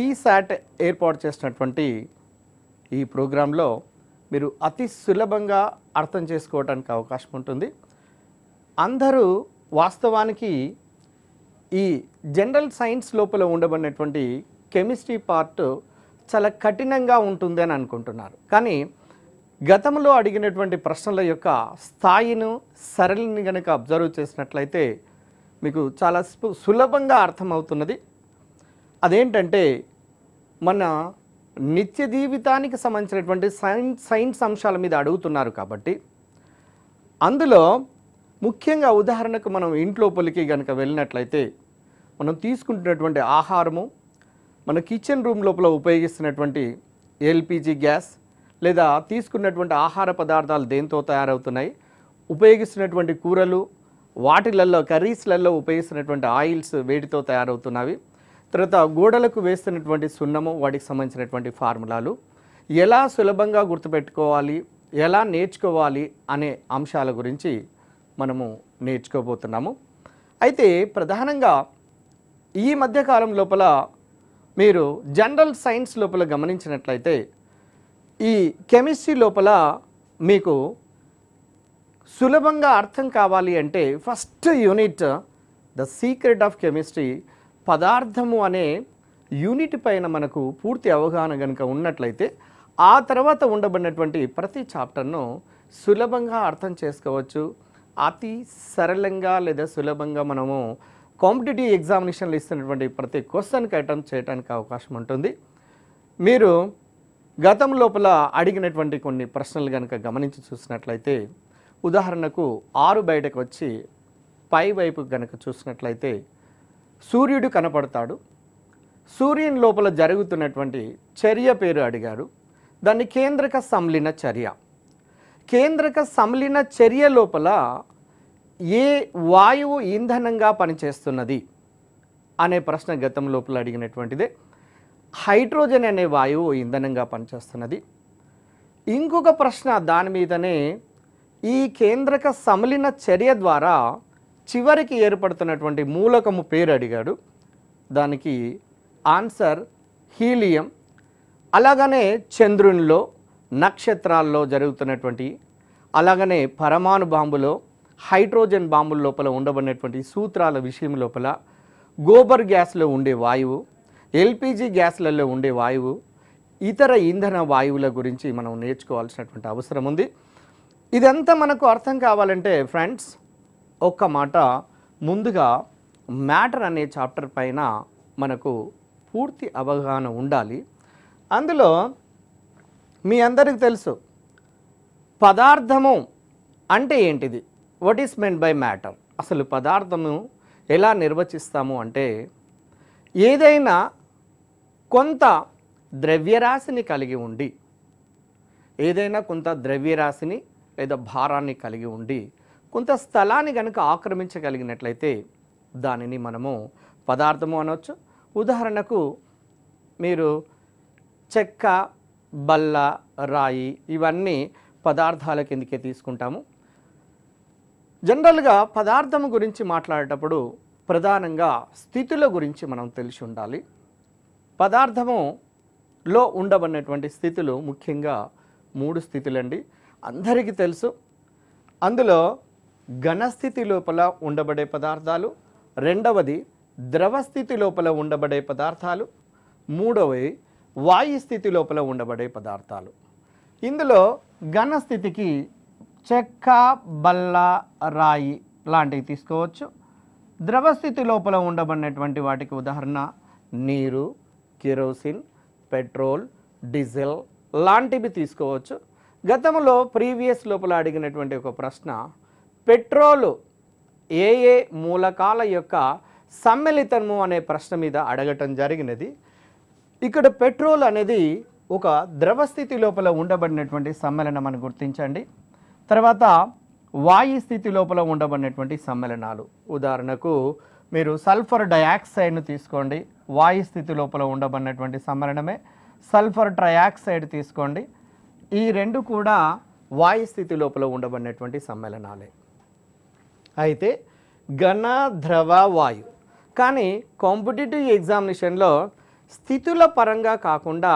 టీసాట్ ఏర్పాటు చేసినటువంటి ఈ ప్రోగ్రాంలో మీరు అతి సులభంగా అర్థం చేసుకోవడానికి అవకాశం ఉంటుంది అందరూ వాస్తవానికి ఈ జనరల్ సైన్స్ లోపల ఉండబడినటువంటి కెమిస్ట్రీ పార్ట్ చాలా కఠినంగా ఉంటుంది అని అనుకుంటున్నారు కానీ గతంలో అడిగినటువంటి ప్రశ్నల యొక్క స్థాయిను సరళిని కనుక అబ్జర్వ్ చేసినట్లయితే మీకు చాలా సులభంగా అర్థమవుతున్నది అదేంటంటే మన నిత్య జీవితానికి సంబంధించినటువంటి సైన్స్ సైన్స్ అంశాల మీద అడుగుతున్నారు కాబట్టి అందులో ముఖ్యంగా ఉదాహరణకు మనం ఇంట్లోపలికి కనుక వెళ్ళినట్లయితే మనం తీసుకుంటున్నటువంటి ఆహారము మన కిచెన్ రూమ్ లోపల ఉపయోగిస్తున్నటువంటి ఎల్పిజి గ్యాస్ లేదా తీసుకున్నటువంటి ఆహార పదార్థాలు దేంతో తయారవుతున్నాయి ఉపయోగిస్తున్నటువంటి కూరలు వాటిలల్లో కర్రీస్లలో ఉపయోగిస్తున్నటువంటి ఆయిల్స్ వేడితో తయారవుతున్నవి తర్వాత గోడలకు వేస్తున్నటువంటి సున్నము వాటికి సంబంధించినటువంటి ఫార్ములాలు ఎలా సులభంగా గుర్తుపెట్టుకోవాలి ఎలా నేర్చుకోవాలి అనే అంశాల గురించి మనము నేర్చుకోబోతున్నాము అయితే ప్రధానంగా ఈ మధ్యకాలం లోపల మీరు జనరల్ సైన్స్ లోపల గమనించినట్లయితే ఈ కెమిస్ట్రీ లోపల మీకు సులభంగా అర్థం కావాలి అంటే first unit the secret of chemistry పదార్థము అనే యూనిట్ పైన మనకు పూర్తి అవగాహన కనుక ఉన్నట్లయితే ఆ తర్వాత ఉండబడినటువంటి ప్రతి చాప్టర్ను సులభంగా అర్థం చేసుకోవచ్చు అతి సరళంగా లేదా సులభంగా మనము కాంపిటేటివ్ ఎగ్జామినేషన్లు ఇస్తున్నటువంటి ప్రతి క్వశ్చన్కి అటెంప్ట్ చేయడానికి అవకాశం ఉంటుంది మీరు గతం లోపల అడిగినటువంటి కొన్ని ప్రశ్నలు కనుక గమనించి చూసినట్లయితే ఉదాహరణకు ఆరు బయటకు వచ్చి పై వైపు కనుక చూసినట్లయితే సూర్యుడు కనపడతాడు సూర్యుని లోపల జరుగుతున్నటువంటి చర్య పేరు అడిగారు దాన్ని కేంద్రక సమ్లిన చర్య కేంద్రక సమ్లిన చర్య లోపల ఏ వాయువు ఇంధనంగా పనిచేస్తున్నది అనే ప్రశ్న గతం లోపల అడిగినటువంటిదే హైడ్రోజన్ అనే వాయువు ఇంధనంగా పనిచేస్తున్నది ఇంకొక ప్రశ్న దాని మీదనే ఈ కేంద్రక సమలిన చర్య ద్వారా చివరికి ఏర్పడుతున్నటువంటి మూలకము పేరు అడిగాడు దానికి ఆన్సర్ హీలియం అలాగనే చంద్రునిలో నక్షత్రాల్లో జరుగుతున్నటువంటి అలాగనే పరమాణు బాంబులో హైడ్రోజన్ బాంబుల లోపల ఉండబడినటువంటి సూత్రాల విషయం లోపల గోబర్ గ్యాస్లో ఉండే వాయువు ఎల్పిజి గ్యాస్లలో ఉండే వాయువు ఇతర ఇంధన వాయువుల గురించి మనం నేర్చుకోవాల్సినటువంటి అవసరం ఉంది ఇదంతా మనకు అర్థం కావాలంటే ఫ్రెండ్స్ ఒక్క మాట ముందుగా మ్యాటర్ అనే చాప్టర్ పైన మనకు పూర్తి అవగాహన ఉండాలి అందులో మీ అందరికి తెలుసు పదార్థము అంటే ఏంటిది what is meant by matter అసలు పదార్థము ఎలా నిర్వచిస్తాము అంటే ఏదైనా కొంత ద్రవ్యరాశిని కలిగి ఉండి ఏదైనా కొంత ద్రవ్యరాశిని లేదా భారాన్ని కలిగి ఉండి కొంత స్థలాన్ని కనుక ఆక్రమించగలిగినట్లయితే దానిని మనము పదార్థము అనవచ్చు ఉదాహరణకు మీరు చెక్క బల్ల రాయి ఇవన్నీ పదార్థాల కిందకే తీసుకుంటాము జనరల్గా పదార్థము గురించి మాట్లాడేటప్పుడు ప్రధానంగా స్థితుల గురించి మనం తెలిసి ఉండాలి పదార్థములో ఉండబడినటువంటి స్థితులు ముఖ్యంగా మూడు స్థితులండి అందరికీ తెలుసు అందులో ఘనస్థితి లోపల ఉండబడే పదార్థాలు రెండవది ద్రవస్థితి లోపల ఉండబడే పదార్థాలు మూడవది వాయు స్థితి లోపల ఉండబడే పదార్థాలు ఇందులో ఘనస్థితికి చెక్క బల్ల రాయి లాంటివి తీసుకోవచ్చు ద్రవస్థితి లోపల ఉండబడినటువంటి వాటికి ఉదాహరణ నీరు కిరోసిన్ పెట్రోల్ డీజిల్ లాంటివి తీసుకోవచ్చు గతంలో ప్రీవియస్ లోపల అడిగినటువంటి ఒక ప్రశ్న పెట్రోలు ఏ ఏ మూలకాల యొక్క సమ్మిళితము అనే ప్రశ్న మీద అడగటం జరిగినది ఇక్కడ పెట్రోల్ అనేది ఒక ద్రవస్థితి లోపల ఉండబడినటువంటి సమ్మేళనం అని గుర్తించండి తర్వాత వాయు స్థితి లోపల ఉండబడినటువంటి సమ్మేళనాలు ఉదాహరణకు మీరు సల్ఫర్ డయాక్సైడ్ను తీసుకోండి వాయు స్థితి లోపల ఉండబడినటువంటి సమ్మేళనమే సల్ఫర్ ట్రయాక్సైడ్ తీసుకోండి ఈ రెండు కూడా వాయు స్థితి లోపల ఉండబడినటువంటి సమ్మేళనాలే అయితే ఘన ద్రవ వాయు కానీ కాంపిటేటివ్ ఎగ్జామినేషన్లో స్థితుల పరంగా కాకుండా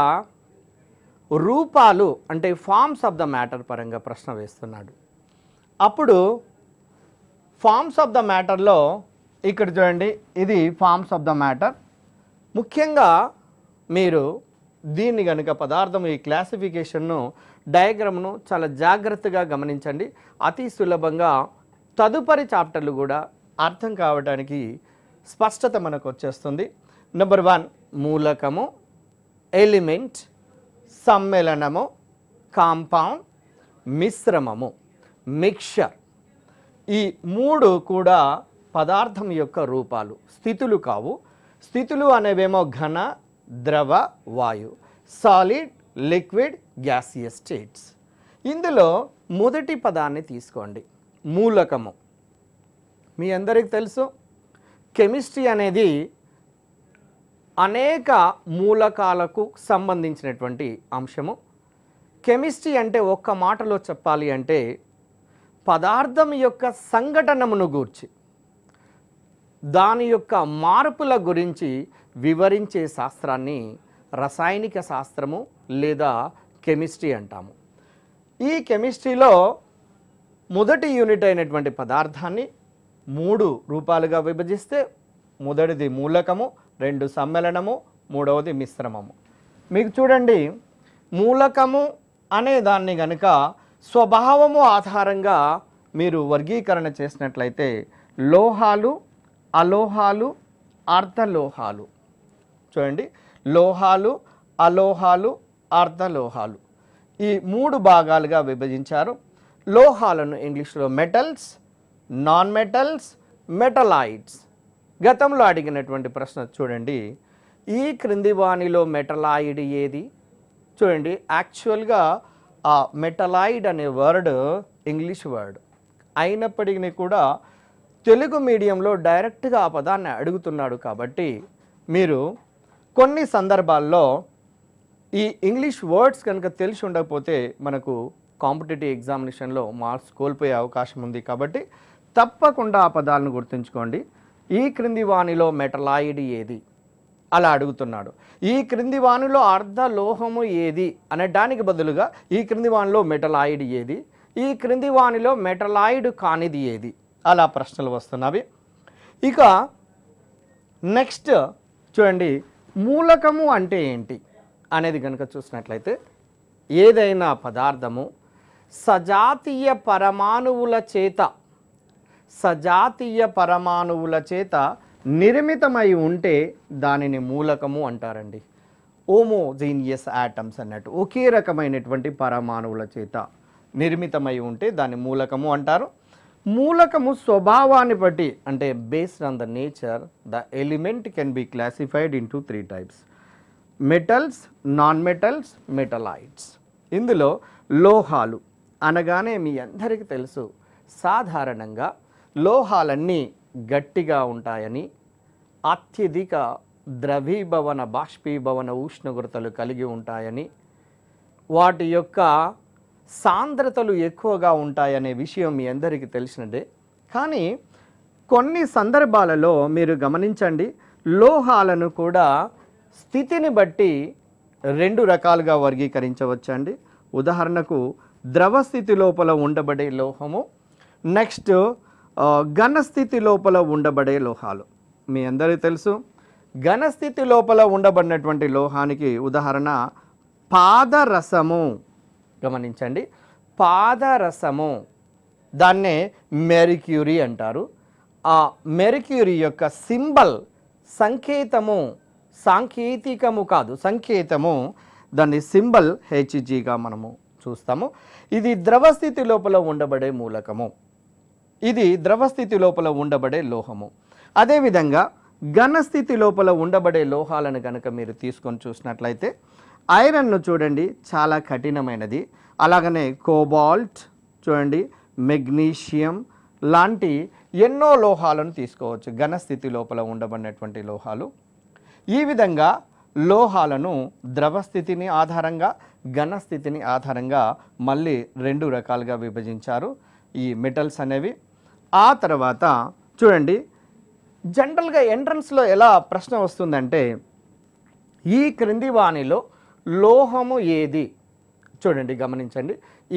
రూపాలు అంటే ఫామ్స్ ఆఫ్ ద మ్యాటర్ పరంగా ప్రశ్న వేస్తున్నాడు అప్పుడు ఫామ్స్ ఆఫ్ ద మ్యాటర్లో ఇక్కడ చూడండి ఇది ఫామ్స్ ఆఫ్ ద మ్యాటర్ ముఖ్యంగా మీరు దీన్ని కనుక పదార్థం ఈ క్లాసిఫికేషన్ను డయాగ్రామ్ను చాలా జాగ్రత్తగా గమనించండి అతి సులభంగా తదుపరి చాప్టర్లు కూడా అర్థం కావడానికి స్పష్టత మనకు వచ్చేస్తుంది నెంబర్ వన్ మూలకము ఎలిమెంట్ సమ్మేళనము కాంపౌండ్ మిశ్రమము మిక్చర్ ఈ మూడు కూడా పదార్థం యొక్క రూపాలు స్థితులు కావు స్థితులు అనేవేమో ఘన ద్రవ వాయు సాలిడ్ లిక్విడ్ గ్యాసియస్ స్టేట్స్ ఇందులో మొదటి పదాన్ని తీసుకోండి మూలకము మీ అందరికి తెలుసు కెమిస్ట్రీ అనేది అనేక మూలకాలకు సంబంధించినటువంటి అంశము కెమిస్ట్రీ అంటే ఒక్క మాటలో చెప్పాలి అంటే పదార్థం యొక్క సంఘటనమును గూర్చి దాని యొక్క మార్పుల గురించి వివరించే శాస్త్రాన్ని రసాయనిక శాస్త్రము లేదా కెమిస్ట్రీ అంటాము ఈ కెమిస్ట్రీలో మొదటి యూనిట్ అయినటువంటి పదార్థాన్ని మూడు రూపాలుగా విభజిస్తే మొదటిది మూలకము రెండు సమ్మేళనము మూడవది మిశ్రమము మీకు చూడండి మూలకము అనే దాన్ని గనుక స్వభావము ఆధారంగా మీరు వర్గీకరణ చేసినట్లయితే లోహాలు అలోహాలు అర్ధలోహాలు చూడండి లోహాలు అలోహాలు అర్ధలోహాలు ఈ మూడు భాగాలుగా విభజించారు లోహాలను ఇంగ్లీష్లో మెటల్స్ నాన్ మెటల్స్ మెటలాయిడ్స్ గతంలో అడిగినటువంటి ప్రశ్న చూడండి ఈ క్రింది వాణిలో మెటలాయిడ్ ఏది చూడండి యాక్చువల్గా ఆ మెటలాయిడ్ అనే వర్డ్ ఇంగ్లీష్ వర్డ్ అయినప్పటికీ కూడా తెలుగు మీడియంలో డైరెక్ట్గా ఆ పదాన్ని అడుగుతున్నాడు కాబట్టి మీరు కొన్ని సందర్భాల్లో ఈ ఇంగ్లీష్ వర్డ్స్ కనుక తెలిసి ఉండకపోతే మనకు కాంపిటేటివ్ ఎగ్జామినేషన్లో మార్క్స్ కోల్పోయే అవకాశం ఉంది కాబట్టి తప్పకుండా ఆ పదాలను గుర్తుంచుకోండి ఈ క్రింది వాణిలో మెటలాయిడ్ ఏది అలా అడుగుతున్నాడు ఈ క్రింది వాణిలో అర్ధ లోహము ఏది దానికి బదులుగా ఈ క్రింది వాణిలో మెటలాయిడ్ ఏది ఈ క్రింది వాణిలో మెటలాయిడ్ కానిది ఏది అలా ప్రశ్నలు వస్తున్నవి ఇక నెక్స్ట్ చూడండి మూలకము అంటే ఏంటి అనేది కనుక చూసినట్లయితే ఏదైనా పదార్థము సజాతీయ పరమాణువుల చేత సజాతీయ పరమాణువుల చేత నిర్మితమై ఉంటే దానిని మూలకము అంటారండి ఓమోజీనియస్ యాటమ్స్ అన్నట్టు ఒకే రకమైనటువంటి పరమాణువుల చేత నిర్మితమై ఉంటే దాన్ని మూలకము అంటారు మూలకము స్వభావాన్ని బట్టి అంటే based on the nature the element can be classified into three types metals non metals metalloids ఇందులో లోహాలు అనగానే మీ అందరికీ తెలుసు సాధారణంగా లోహాలన్నీ గట్టిగా ఉంటాయని అత్యధిక ద్రవీభవన బాష్పీభవన ఉష్ణోగ్రతలు కలిగి ఉంటాయని వాటి యొక్క సాంద్రతలు ఎక్కువగా ఉంటాయనే విషయం మీ అందరికీ తెలిసినదే కానీ కొన్ని సందర్భాలలో మీరు గమనించండి లోహాలను కూడా స్థితిని బట్టి రెండు రకాలుగా వర్గీకరించవచ్చండి ఉదాహరణకు ద్రవస్థితి లోపల ఉండబడే లోహము నెక్స్ట్ ఘనస్థితి లోపల ఉండబడే లోహాలు మీ అందరికీ తెలుసు ఘనస్థితి లోపల ఉండబడినటువంటి లోహానికి ఉదాహరణ పాదరసము గమనించండి పాదరసము దాన్నే మెరిక్యూరీ అంటారు ఆ మెరిక్యూరీ యొక్క సింబల్ సంకేతము సాంకేతికము కాదు సంకేతము దాన్ని సింబల్ హెచ్జీగా మనము చూస్తాము ఇది ద్రవస్థితి లోపల ఉండబడే మూలకము ఇది ద్రవస్థితి లోపల ఉండబడే లోహము అదేవిధంగా ఘనస్థితి లోపల ఉండబడే లోహాలను కనుక మీరు తీసుకొని చూసినట్లయితే ఐరన్ను చూడండి చాలా కఠినమైనది అలాగనే కోబాల్ట్ చూడండి మెగ్నీషియం లాంటి ఎన్నో లోహాలను తీసుకోవచ్చు ఘనస్థితి లోపల ఉండబడినటువంటి లోహాలు ఈ విధంగా లోహాలను ద్రవస్థితిని ఆధారంగా ఘనస్థితిని ఆధారంగా మళ్ళీ రెండు రకాలుగా విభజించారు ఈ మెటల్స్ అనేవి ఆ తర్వాత చూడండి జనరల్గా ఎంట్రన్స్లో ఎలా ప్రశ్న వస్తుందంటే ఈ క్రింది వాణిలో లోహము ఏది చూడండి గమనించండి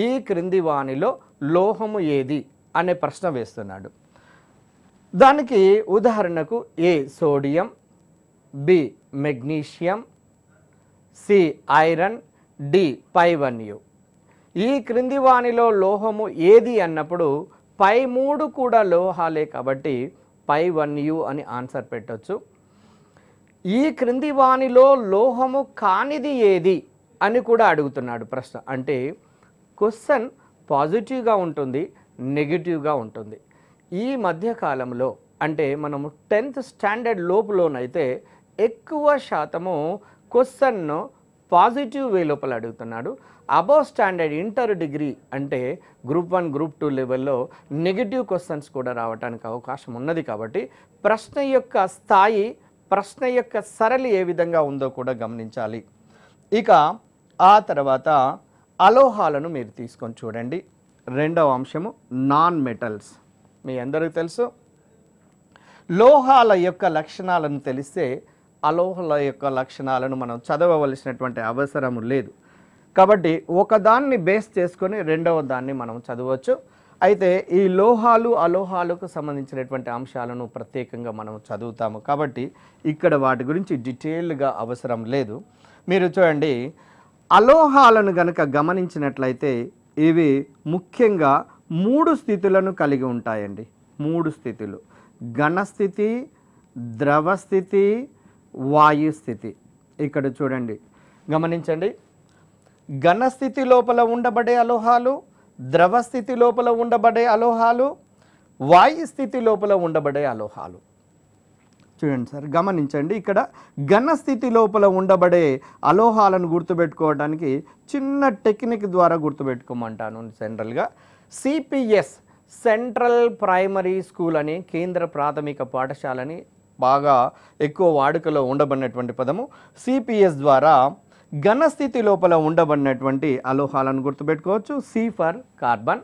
ఈ క్రింది వాణిలో లోహము ఏది అనే ప్రశ్న వేస్తున్నాడు దానికి ఉదాహరణకు A sodium B magnesium C iron D వన్ యు ఈ క్రింది వాణిలో లోహము ఏది అన్నప్పుడు పై మూడు కూడా లోహాలే కాబట్టి పై వన్ యు అని ఆన్సర్ పెట్టవచ్చు ఈ క్రింది వాణిలో లోహము కానిది ఏది అని కూడా అడుగుతున్నాడు ప్రశ్న అంటే క్వశ్చన్ పాజిటివ్గా ఉంటుంది నెగిటివ్గా ఉంటుంది ఈ మధ్యకాలంలో అంటే మనము టెన్త్ స్టాండర్డ్ లోపులోనైతే ఎక్కువ శాతము క్వశ్చన్ను పాజిటివ్ వే లోపల అడుగుతున్నాడు అబౌవ్ స్టాండర్డ్ ఇంటర్ డిగ్రీ అంటే గ్రూప్ వన్ గ్రూప్ టూ లెవెల్లో నెగిటివ్ క్వశ్చన్స్ కూడా రావడానికి అవకాశం ఉన్నది కాబట్టి ప్రశ్న యొక్క స్థాయి ప్రశ్న యొక్క సరళి ఏ విధంగా ఉందో కూడా గమనించాలి ఇక ఆ తర్వాత అలోహాలను మీరు తీసుకొని చూడండి రెండవ అంశము నాన్ మెటల్స్ మీ అందరికీ తెలుసు లోహాల యొక్క లక్షణాలను తెలిస్తే అలోహల యొక్క లక్షణాలను మనం చదవవలసినటువంటి అవసరం లేదు కాబట్టి ఒకదాన్ని బేస్ చేసుకొని రెండవ దాన్ని మనం చదవచ్చు అయితే ఈ లోహాలు అలోహాలకు సంబంధించినటువంటి అంశాలను ప్రత్యేకంగా మనం చదువుతాము కాబట్టి ఇక్కడ వాటి గురించి డీటెయిల్డ్గా అవసరం లేదు మీరు చూడండి అలోహాలను గనక గమనించినట్లయితే ఇవి ముఖ్యంగా మూడు స్థితులను కలిగి ఉంటాయండి మూడు స్థితులు ఘనస్థితి ద్రవస్థితి వాయు స్థితి ఇక్కడ చూడండి గమనించండి ఘనస్థితి లోపల ఉండబడే అలోహాలు ద్రవస్థితి లోపల ఉండబడే అలోహాలు వాయు స్థితి లోపల ఉండబడే అలోహాలు చూడండి సార్ గమనించండి ఇక్కడ ఘనస్థితి స్థితి లోపల ఉండబడే అలోహాలను గుర్తుపెట్టుకోవడానికి చిన్న టెక్నిక్ ద్వారా గుర్తుపెట్టుకోమంటాను సెంట్రల్గా సిపిఎస్ సెంట్రల్ ప్రైమరీ స్కూల్ అని కేంద్ర ప్రాథమిక పాఠశాలని బాగా ఎక్కువ వాడుకలో ఉండబడినటువంటి పదము సిపిఎస్ ద్వారా ఘనస్థితి లోపల ఉండబడినటువంటి అలోహాలను గుర్తుపెట్టుకోవచ్చు C for carbon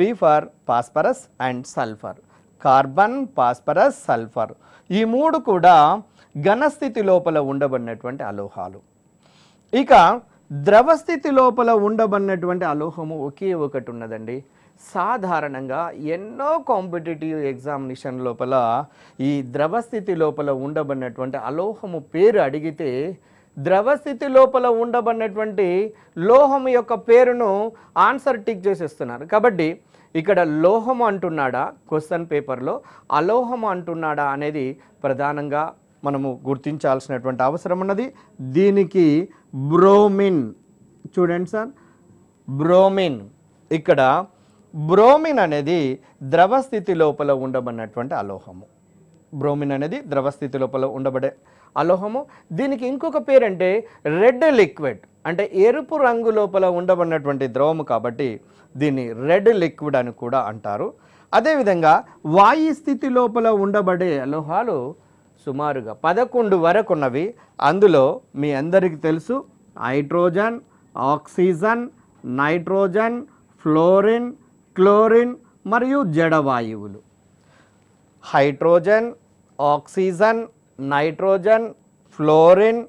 P for phosphorus and sulphur carbon phosphorus sulphur ఈ మూడు కూడా ఘనస్థితి లోపల ఉండబడినటువంటి అలోహాలు ఇక ద్రవస్థితి లోపల ఉండబడినటువంటి అలోహము ఒకే ఒకటి ఉన్నదండి సాధారణంగా ఎన్నో కాంపిటేటివ్ ఎగ్జామినేషన్ లోపల ఈ ద్రవస్థితి లోపల ఉండబడినటువంటి అలోహము పేరు అడిగితే ద్రవస్థితి లోపల ఉండబడినటువంటి లోహము యొక్క పేరును ఆన్సర్ టిక్ చేసేస్తున్నారు కాబట్టి ఇక్కడ లోహము అంటున్నాడా క్వశ్చన్ పేపర్లో అలోహము అంటున్నాడా అనేది ప్రధానంగా మనము గుర్తించాల్సినటువంటి అవసరం ఉన్నది దీనికి బ్రోమిన్ చూడండి సార్ బ్రోమిన్ ఇక్కడ బ్రోమిన్ అనేది ద్రవ స్థితి లోపల ఉండబడినటువంటి అలోహము బ్రోమిన్ అనేది ద్రవ స్థితి లోపల ఉండబడే అలోహము దీనికి ఇంకొక పేరంటే రెడ్ లిక్విడ్ అంటే ఎరుపు రంగు లోపల ఉండబడినటువంటి ద్రవము కాబట్టి దీన్ని రెడ్ లిక్విడ్ అని కూడా అంటారు అదేవిధంగా వాయు స్థితి లోపల ఉండబడే అలోహాలు సుమారుగా పదకొండు వరకు ఉన్నవి అందులో మీ అందరికీ తెలుసు hydrogen oxygen nitrogen fluorine chlorine మరియు జడవాయువులు hydrogen oxygen nitrogen fluorine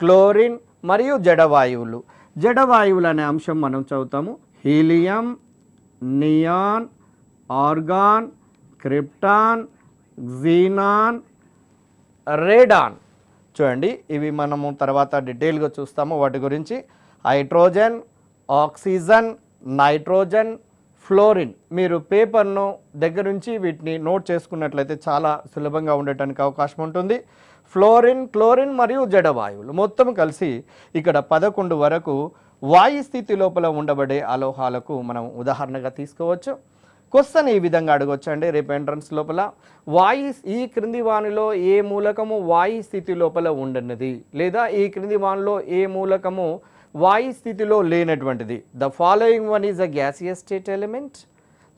chlorine మరియు జడవాయువులు జడవాయువులు అనే అంశం మనం చదువుతాము helium neon argon krypton xenon radon చూడండి ఇవి మనము తర్వాత డీటెయిల్గా చూస్తాము వాటి గురించి హైడ్రోజన్ ఆక్సిజన్ నైట్రోజన్ ఫ్లోరిన్ మీరు పేపర్ను దగ్గర నుంచి వీటిని నోట్ చేసుకున్నట్లయితే చాలా సులభంగా ఉండటానికి అవకాశం ఉంటుంది ఫ్లోరిన్ క్లోరిన్ మరియు జడవాయువులు మొత్తం కలిసి ఇక్కడ పదకొండు వరకు వాయు స్థితి లోపల ఉండబడే అలోహాలకు మనం ఉదాహరణగా తీసుకోవచ్చు క్వశ్చన్ ఈ విధంగా అడగొచ్చండి రేపు ఎంట్రన్స్ లోపల వాయు ఈ క్రింది వానిలో ఏ మూలకము వాయు స్థితి లోపల ఉండనిది లేదా ఈ క్రింది వానిలో ఏ మూలకము వాయు స్థితిలో లేనటువంటిది the following one is a gaseous state element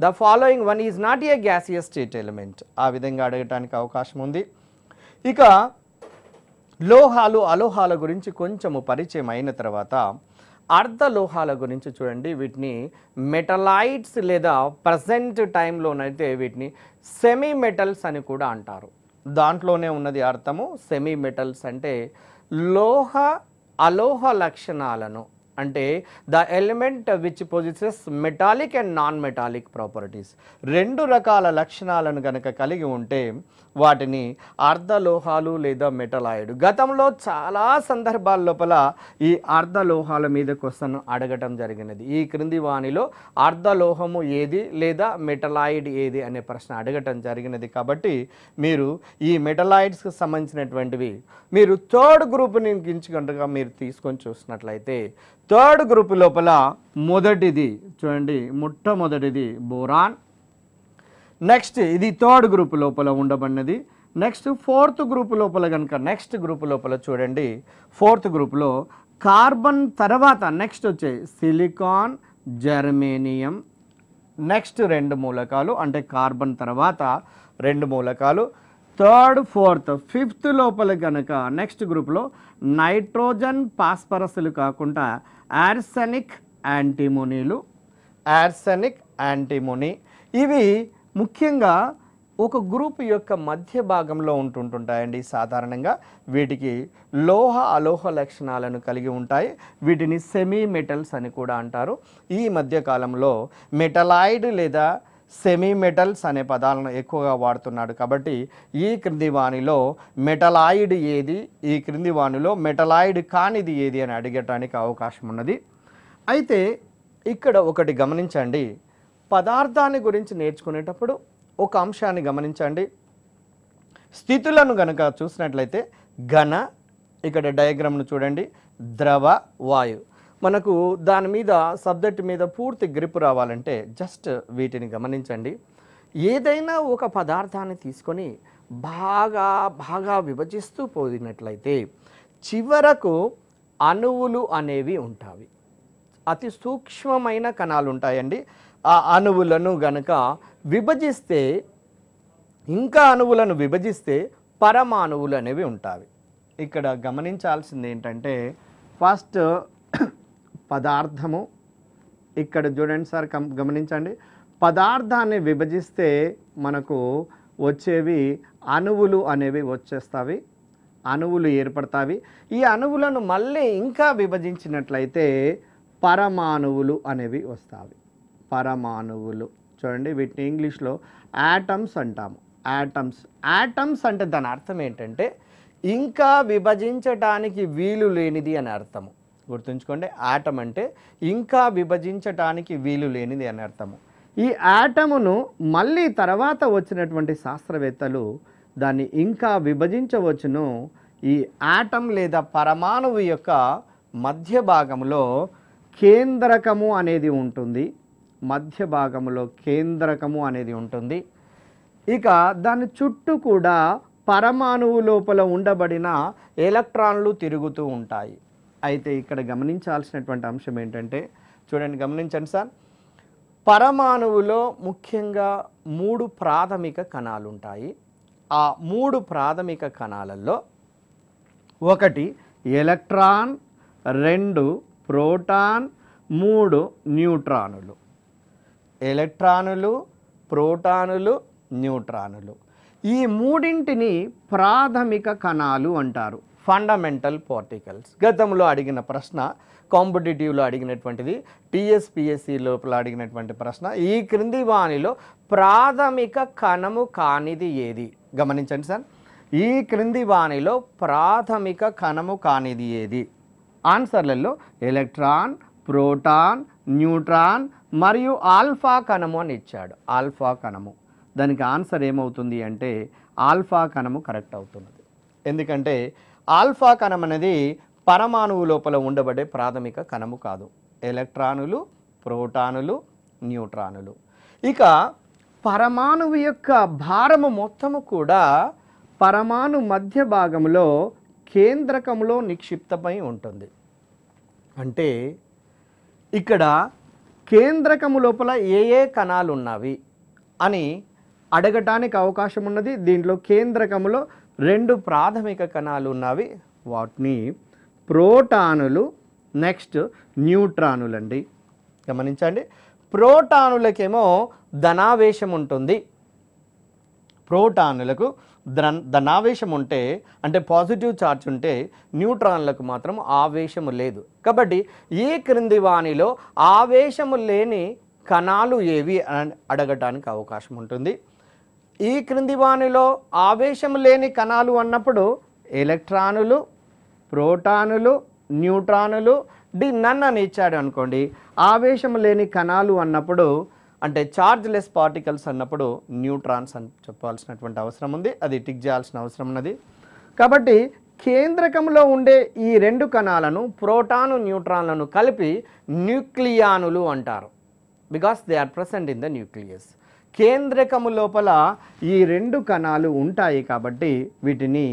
the following one is not a gaseous state element ఆ విధంగా అడగటానికి అవకాశం ఉంది ఇక లోహాలు అలోహాల గురించి కొంచెము పరిచయం అయిన తర్వాత అర్ధ లోహాల గురించి చూడండి వీటిని మెటలైట్స్ లేదా ప్రజెంట్ టైంలోనైతే వీటిని సెమీ మెటల్స్ అని కూడా అంటారు దాంట్లోనే ఉన్నది అర్థము సెమీ మెటల్స్ అంటే లోహ అలోహ లక్షణాలను అంటే the element which possesses metallic and non metallic properties రెండు రకాల లక్షణాలను కనుక కలిగి ఉంటే వాటిని అర్ధలోహాలు లేదా మెటలాయిడ్ గతంలో చాలా సందర్భాల లోపల ఈ అర్ధలోహాల మీద క్వశ్చన్ అడగటం జరిగినది ఈ క్రింది వాణిలో అర్ధలోహము ఏది లేదా మెటలాయిడ్ ఏది అనే ప్రశ్న అడగటం జరిగినది కాబట్టి మీరు ఈ మెటలాయిడ్స్కి సంబంధించినటువంటివి మీరు థర్డ్ గ్రూప్ని ఎంచుకుంటగా మీరు తీసుకొని చూసినట్లయితే థర్డ్ గ్రూప్ లోపల మొదటిది చూడండి మొట్టమొదటిది బోరాన్ నెక్స్ట్ ఇది థర్డ్ గ్రూప్ లోపల ఉండబడినది నెక్స్ట్ ఫోర్త్ గ్రూప్ లోపల కనుక నెక్స్ట్ గ్రూప్ లోపల చూడండి ఫోర్త్ గ్రూప్లో కార్బన్ తర్వాత నెక్స్ట్ వచ్చే సిలికాన్ జర్మేనియం నెక్స్ట్ రెండు మూలకాలు అంటే కార్బన్ తర్వాత రెండు మూలకాలు థర్డ్ ఫోర్త్ ఫిఫ్త్ లోపల కనుక నెక్స్ట్ గ్రూప్లో నైట్రోజన్ పాస్పరస్లు కాకుండా ఆర్సెనిక్ యాంటీమోనీలు ఆర్సెనిక్ యాంటీమోనీ ఇవి ముఖ్యంగా ఒక గ్రూప్ యొక్క మధ్య భాగంలో ఉంటుంటుంటాయండి సాధారణంగా వీటికి లోహ అలోహ లక్షణాలను కలిగి ఉంటాయి వీటిని సెమీ మెటల్స్ అని కూడా అంటారు ఈ మధ్యకాలంలో మెటలాయిడ్ లేదా సెమీ మెటల్స్ అనే పదాలను ఎక్కువగా వాడుతున్నాడు కాబట్టి ఈ క్రింది వాణిలో మెటలాయిడ్ ఏది ఈ క్రింది వాణిలో మెటలాయిడ్ కానిది ఏది అని అడిగటానికి అవకాశం ఉన్నది అయితే ఇక్కడ ఒకటి గమనించండి పదార్థాన్ని గురించి నేర్చుకునేటప్పుడు ఒక అంశాన్ని గమనించండి స్థితులను గనక చూసినట్లయితే ఘన ఇక్కడ డయాగ్రామ్ను చూడండి ద్రవ వాయు మనకు దాని మీద సబ్జెక్ట్ మీద పూర్తి గ్రిప్ రావాలంటే జస్ట్ వీటిని గమనించండి ఏదైనా ఒక పదార్థాన్ని తీసుకొని బాగా బాగా విభజిస్తూ పోయినట్లయితే చివరకు అణువులు అనేవి ఉంటాయి అతి సూక్ష్మమైన కణాలు ఉంటాయండి ఆ అణువులను గనక విభజిస్తే ఇంకా అణువులను విభజిస్తే పరమాణువులు అనేవి ఉంటాయి ఇక్కడ గమనించాల్సింది ఏంటంటే ఫస్ట్ పదార్థము ఇక్కడ చూడండి సార్ గమనించండి పదార్థాన్ని విభజిస్తే మనకు వచ్చేవి అణువులు అనేవి వచ్చేస్తావి అణువులు ఏర్పడతావి ఈ అణువులను మళ్ళీ ఇంకా విభజించినట్లయితే పరమాణువులు అనేవి వస్తాయి పరమాణువులు చూడండి వీటిని ఇంగ్లీష్లో యాటమ్స్ అంటాము యాటమ్స్ యాటమ్స్ అంటే దాని అర్థం ఏంటంటే ఇంకా విభజించటానికి వీలు లేనిది అని అర్థము గుర్తుంచుకోండి ఆటం అంటే ఇంకా విభజించటానికి వీలు లేనిది అని అర్థము ఈ ఆటమును మళ్ళీ తర్వాత వచ్చినటువంటి శాస్త్రవేత్తలు దాన్ని ఇంకా విభజించవచ్చును ఈ ఆటం లేదా పరమాణువు యొక్క మధ్య భాగంలో కేంద్రకము అనేది ఉంటుంది మధ్య భాగంలో కేంద్రకము అనేది ఉంటుంది ఇక దాని చుట్టూ కూడా పరమాణువు లోపల ఉండబడిన ఎలక్ట్రాన్లు తిరుగుతూ ఉంటాయి అయితే ఇక్కడ గమనించాల్సినటువంటి అంశం ఏంటంటే చూడండి గమనించండి సార్ పరమాణువులో ముఖ్యంగా మూడు ప్రాథమిక కణాలు ఉంటాయి ఆ మూడు ప్రాథమిక కణాలలో ఒకటి ఎలక్ట్రాన్ రెండు ప్రోటాన్ మూడు న్యూట్రానులు ఎలక్ట్రానులు ప్రోటానులు న్యూట్రానులు ఈ మూడింటిని ప్రాథమిక కణాలు అంటారు ఫండమెంటల్ పార్టికల్స్ గతంలో అడిగిన ప్రశ్న కాంపిటేటివ్లో అడిగినటువంటిది టీఎస్పిఎస్సి లోపల అడిగినటువంటి ప్రశ్న ఈ క్రింది వాణిలో ప్రాథమిక కణము కానిది ఏది గమనించండి సార్ ఈ క్రింది వాణిలో ప్రాథమిక కణము కానిది ఏది ఆన్సర్లలో ఎలక్ట్రాన్ ప్రోటాన్ న్యూట్రాన్ మరియు ఆల్ఫా కణము అని ఇచ్చాడు ఆల్ఫా కణము దానికి ఆన్సర్ ఏమవుతుంది అంటే ఆల్ఫా కణము కరెక్ట్ అవుతున్నది ఎందుకంటే ఆల్ఫా కణం అనేది పరమాణువు లోపల ఉండబడే ప్రాథమిక కణము కాదు ఎలక్ట్రానులు ప్రోటానులు న్యూట్రానులు ఇక పరమాణువు యొక్క భారము మొత్తము కూడా పరమాణు మధ్య భాగంలో కేంద్రకంలో నిక్షిప్తమై ఉంటుంది అంటే ఇక్కడ కేంద్రకము లోపల ఏ ఏ కణాలు ఉన్నవి అని అడగటానికి అవకాశం ఉన్నది దీంట్లో కేంద్రకములో రెండు ప్రాథమిక కణాలు ఉన్నవి వాటిని ప్రోటానులు నెక్స్ట్ న్యూట్రానులు అండి గమనించండి ప్రోటానులకేమో ధనావేశం ఉంటుంది ప్రోటానులకు ధనావేశం ఉంటే అంటే పాజిటివ్ ఛార్జ్ ఉంటే న్యూట్రాన్లకు మాత్రం ఆవేశము లేదు కాబట్టి ఈ క్రింది వాణిలో ఆవేశము లేని కణాలు ఏవి అడగటానికి అవకాశం ఉంటుంది ఈ క్రింది వాణిలో ఆవేశం లేని కణాలు అన్నప్పుడు ఎలక్ట్రానులు ప్రోటానులు న్యూట్రానులు డి నన్ అని ఇచ్చాడు అనుకోండి ఆవేశం లేని కణాలు అన్నప్పుడు అంటే చార్జ్ లెస్ పార్టికల్స్ అన్నప్పుడు న్యూట్రాన్స్ అని చెప్పాల్సినటువంటి అవసరం ఉంది అది టిక్ చేయాల్సిన అవసరం ఉన్నది కాబట్టి కేంద్రకంలో ఉండే ఈ రెండు కణాలను ప్రోటాను న్యూట్రాన్లను కలిపి న్యూక్లియానులు అంటారు because they are present in the nucleus కేంద్రకము లోపల ఈ రెండు కణాలు ఉంటాయి కాబట్టి వీటిని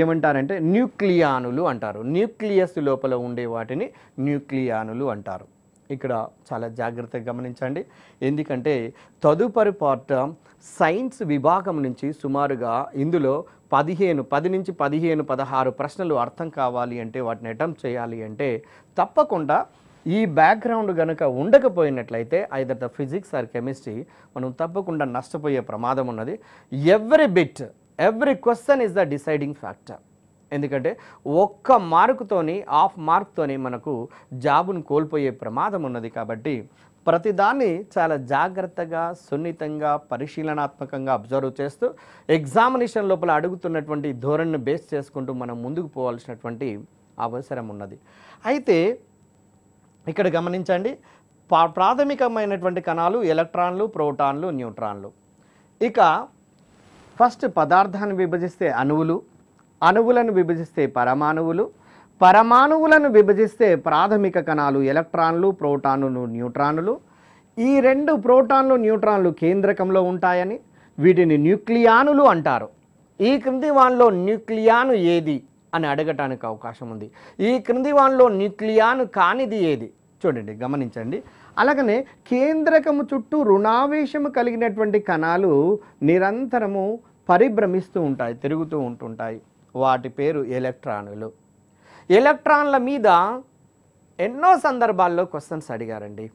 ఏమంటారంటే న్యూక్లియానులు అంటారు న్యూక్లియస్ లోపల ఉండే వాటిని న్యూక్లియానులు అంటారు ఇక్కడ చాలా జాగ్రత్తగా గమనించండి ఎందుకంటే తదుపరి పార్ట్ సైన్స్ విభాగం నుంచి సుమారుగా ఇందులో పదిహేను పది నుంచి పదిహేను పదహారు ప్రశ్నలు అర్థం కావాలి అంటే వాటిని అటెంప్ట్ చేయాలి అంటే తప్పకుండా ఈ బ్యాక్గ్రౌండ్ కనుక ఉండకపోయినట్లయితే either the physics or chemistry మనం తప్పకుండా నష్టపోయే ప్రమాదం ఉన్నది every bit every question is the deciding factor ఎందుకంటే ఒక్క మార్కుతోని హాఫ్ మార్క్తోని మనకు జాబును కోల్పోయే ప్రమాదం ఉన్నది కాబట్టి ప్రతిదాన్ని చాలా జాగ్రత్తగా సున్నితంగా పరిశీలనాత్మకంగా అబ్జర్వ్ చేస్తూ ఎగ్జామినేషన్ లోపల అడుగుతున్నటువంటి ధోరణిని బేస్ చేసుకుంటూ మనం ముందుకు పోవాల్సినటువంటి అవసరం ఉన్నది అయితే ఇక్కడ గమనించండి పా ప్రాథమికమైనటువంటి కణాలు ఎలక్ట్రాన్లు ప్రోటాన్లు న్యూట్రాన్లు ఇక ఫస్ట్ పదార్థాన్ని విభజిస్తే అణువులు అణువులను విభజిస్తే పరమాణువులు పరమాణువులను విభజిస్తే ప్రాథమిక కణాలు ఎలక్ట్రాన్లు ప్రోటాన్లు న్యూట్రాన్లు ఈ రెండు ప్రోటాన్లు న్యూట్రాన్లు కేంద్రకంలో ఉంటాయని వీటిని న్యూక్లియానులు అంటారు ఈ క్రింది వాళ్ళలో న్యూక్లియాను ఏది అని అడగటానికి అవకాశం ఉంది ఈ క్రింది వాళ్ళలో న్యూక్లియాను కానిది ఏది చూడండి గమనించండి అలాగనే కేంద్రకము చుట్టూ రుణావేశము కలిగినటువంటి కణాలు నిరంతరము పరిభ్రమిస్తూ ఉంటాయి తిరుగుతూ ఉంటుంటాయి వాటి పేరు ఎలక్ట్రానులు ఎలక్ట్రాన్ల మీద ఎన్నో సందర్భాల్లో క్వశ్చన్స్ అడిగారండి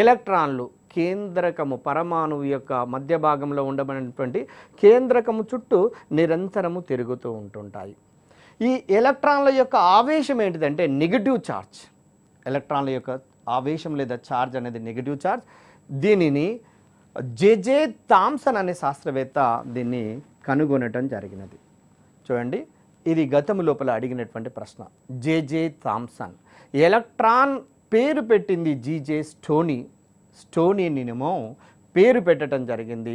ఎలక్ట్రాన్లు కేంద్రకము పరమాణువు యొక్క మధ్య భాగంలో ఉండబడినటువంటి కేంద్రకము చుట్టూ నిరంతరము తిరుగుతూ ఉంటుంటాయి ఈ ఎలక్ట్రాన్ల యొక్క ఆవేశం ఏంటిదంటే నెగిటివ్ ఛార్జ్ ఎలక్ట్రాన్ల యొక్క ఆవేశం లేదా ఛార్జ్ అనేది నెగిటివ్ ఛార్జ్ దీనిని జేజే థామ్సన్ అనే శాస్త్రవేత్త దీన్ని కనుగొనటం జరిగినది చూడండి ఇది గతం లోపల అడిగినటువంటి ప్రశ్న జేజే థామ్సన్ ఎలక్ట్రాన్ పేరు పెట్టింది జీజే స్టోనీ స్టోనీ స్టోనీనేమో పేరు పెట్టడం జరిగింది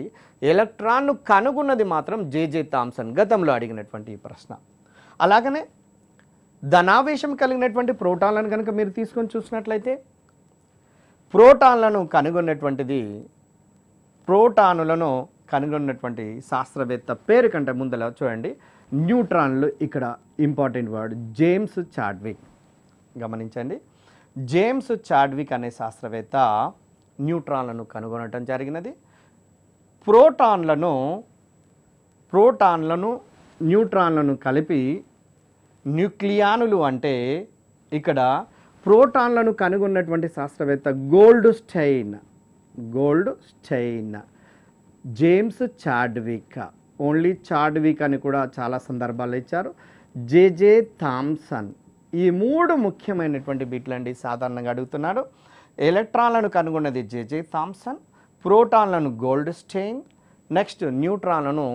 ఎలక్ట్రాన్ను కనుగొన్నది మాత్రం జేజే థామ్సన్ గతంలో అడిగినటువంటి ఈ ప్రశ్న అలాగనే ధనావేశం కలిగినటువంటి ప్రోటాన్లను కనుక మీరు తీసుకొని చూసినట్లయితే ప్రోటాన్లను కనుగొన్నటువంటిది ప్రోటానులను కనుగొన్నటువంటి శాస్త్రవేత్త పేరు కంటే ముందల చూడండి న్యూట్రాన్లు ఇక్కడ ఇంపార్టెంట్ వర్డ్ జేమ్స్ చాడ్విక్ గమనించండి జేమ్స్ చాడ్విక్ అనే శాస్త్రవేత్త న్యూట్రాన్లను కనుగొనటం జరిగినది ప్రోటాన్లను ప్రోటాన్లను న్యూట్రాన్లను కలిపి న్యూక్లియానులు అంటే ఇక్కడ ప్రోటాన్లను కనుగొన్నటువంటి శాస్త్రవేత్త Goldstein Goldstein James Chadwick only Chadwick అని కూడా చాలా సందర్భాలు ఇచ్చారు జేజే థామ్సన్ ఈ మూడు ముఖ్యమైనటువంటి బిట్లండి సాధారణంగా అడుగుతున్నాడు ఎలక్ట్రాన్లను కనుగొన్నది జేజే థామ్సన్ ప్రోటాన్లను గోల్డ్ స్టెయిన్ నెక్స్ట్ న్యూట్రాన్లను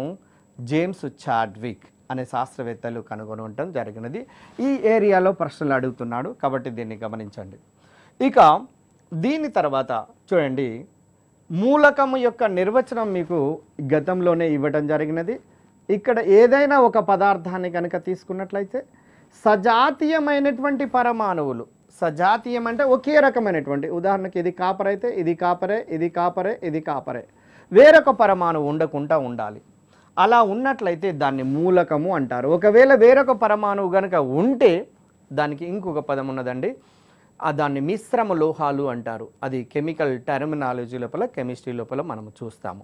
జేమ్స్ చాడ్విక్ అనే శాస్త్రవేత్తలు కనుగొనడం జరిగినది ఈ ఏరియాలో ప్రశ్నలు అడుగుతున్నాడు కాబట్టి దీన్ని గమనించండి ఇక దీని తర్వాత చూడండి మూలకము యొక్క నిర్వచనం మీకు గతంలోనే ఇవ్వడం జరిగినది ఇక్కడ ఏదైనా ఒక పదార్థాన్ని కనుక తీసుకున్నట్లయితే సజాతీయమైనటువంటి పరమాణువులు సజాతీయం అంటే ఒకే రకమైనటువంటి ఉదాహరణకి ఇది కాపర్ అయితే ఇది కాపరే ఇది కాపరే ఇది కాపరే వేరొక పరమాణువు ఉండకుండా ఉండాలి అలా ఉన్నట్లయితే దాన్ని మూలకము అంటారు ఒకవేళ వేరొక పరమాణువు కనుక ఉంటే దానికి ఇంకొక పదం ఉన్నదండి దాన్ని మిశ్రమ లోహాలు అంటారు అది కెమికల్ టెర్మినాలజీ లోపల కెమిస్ట్రీ లోపల మనము చూస్తాము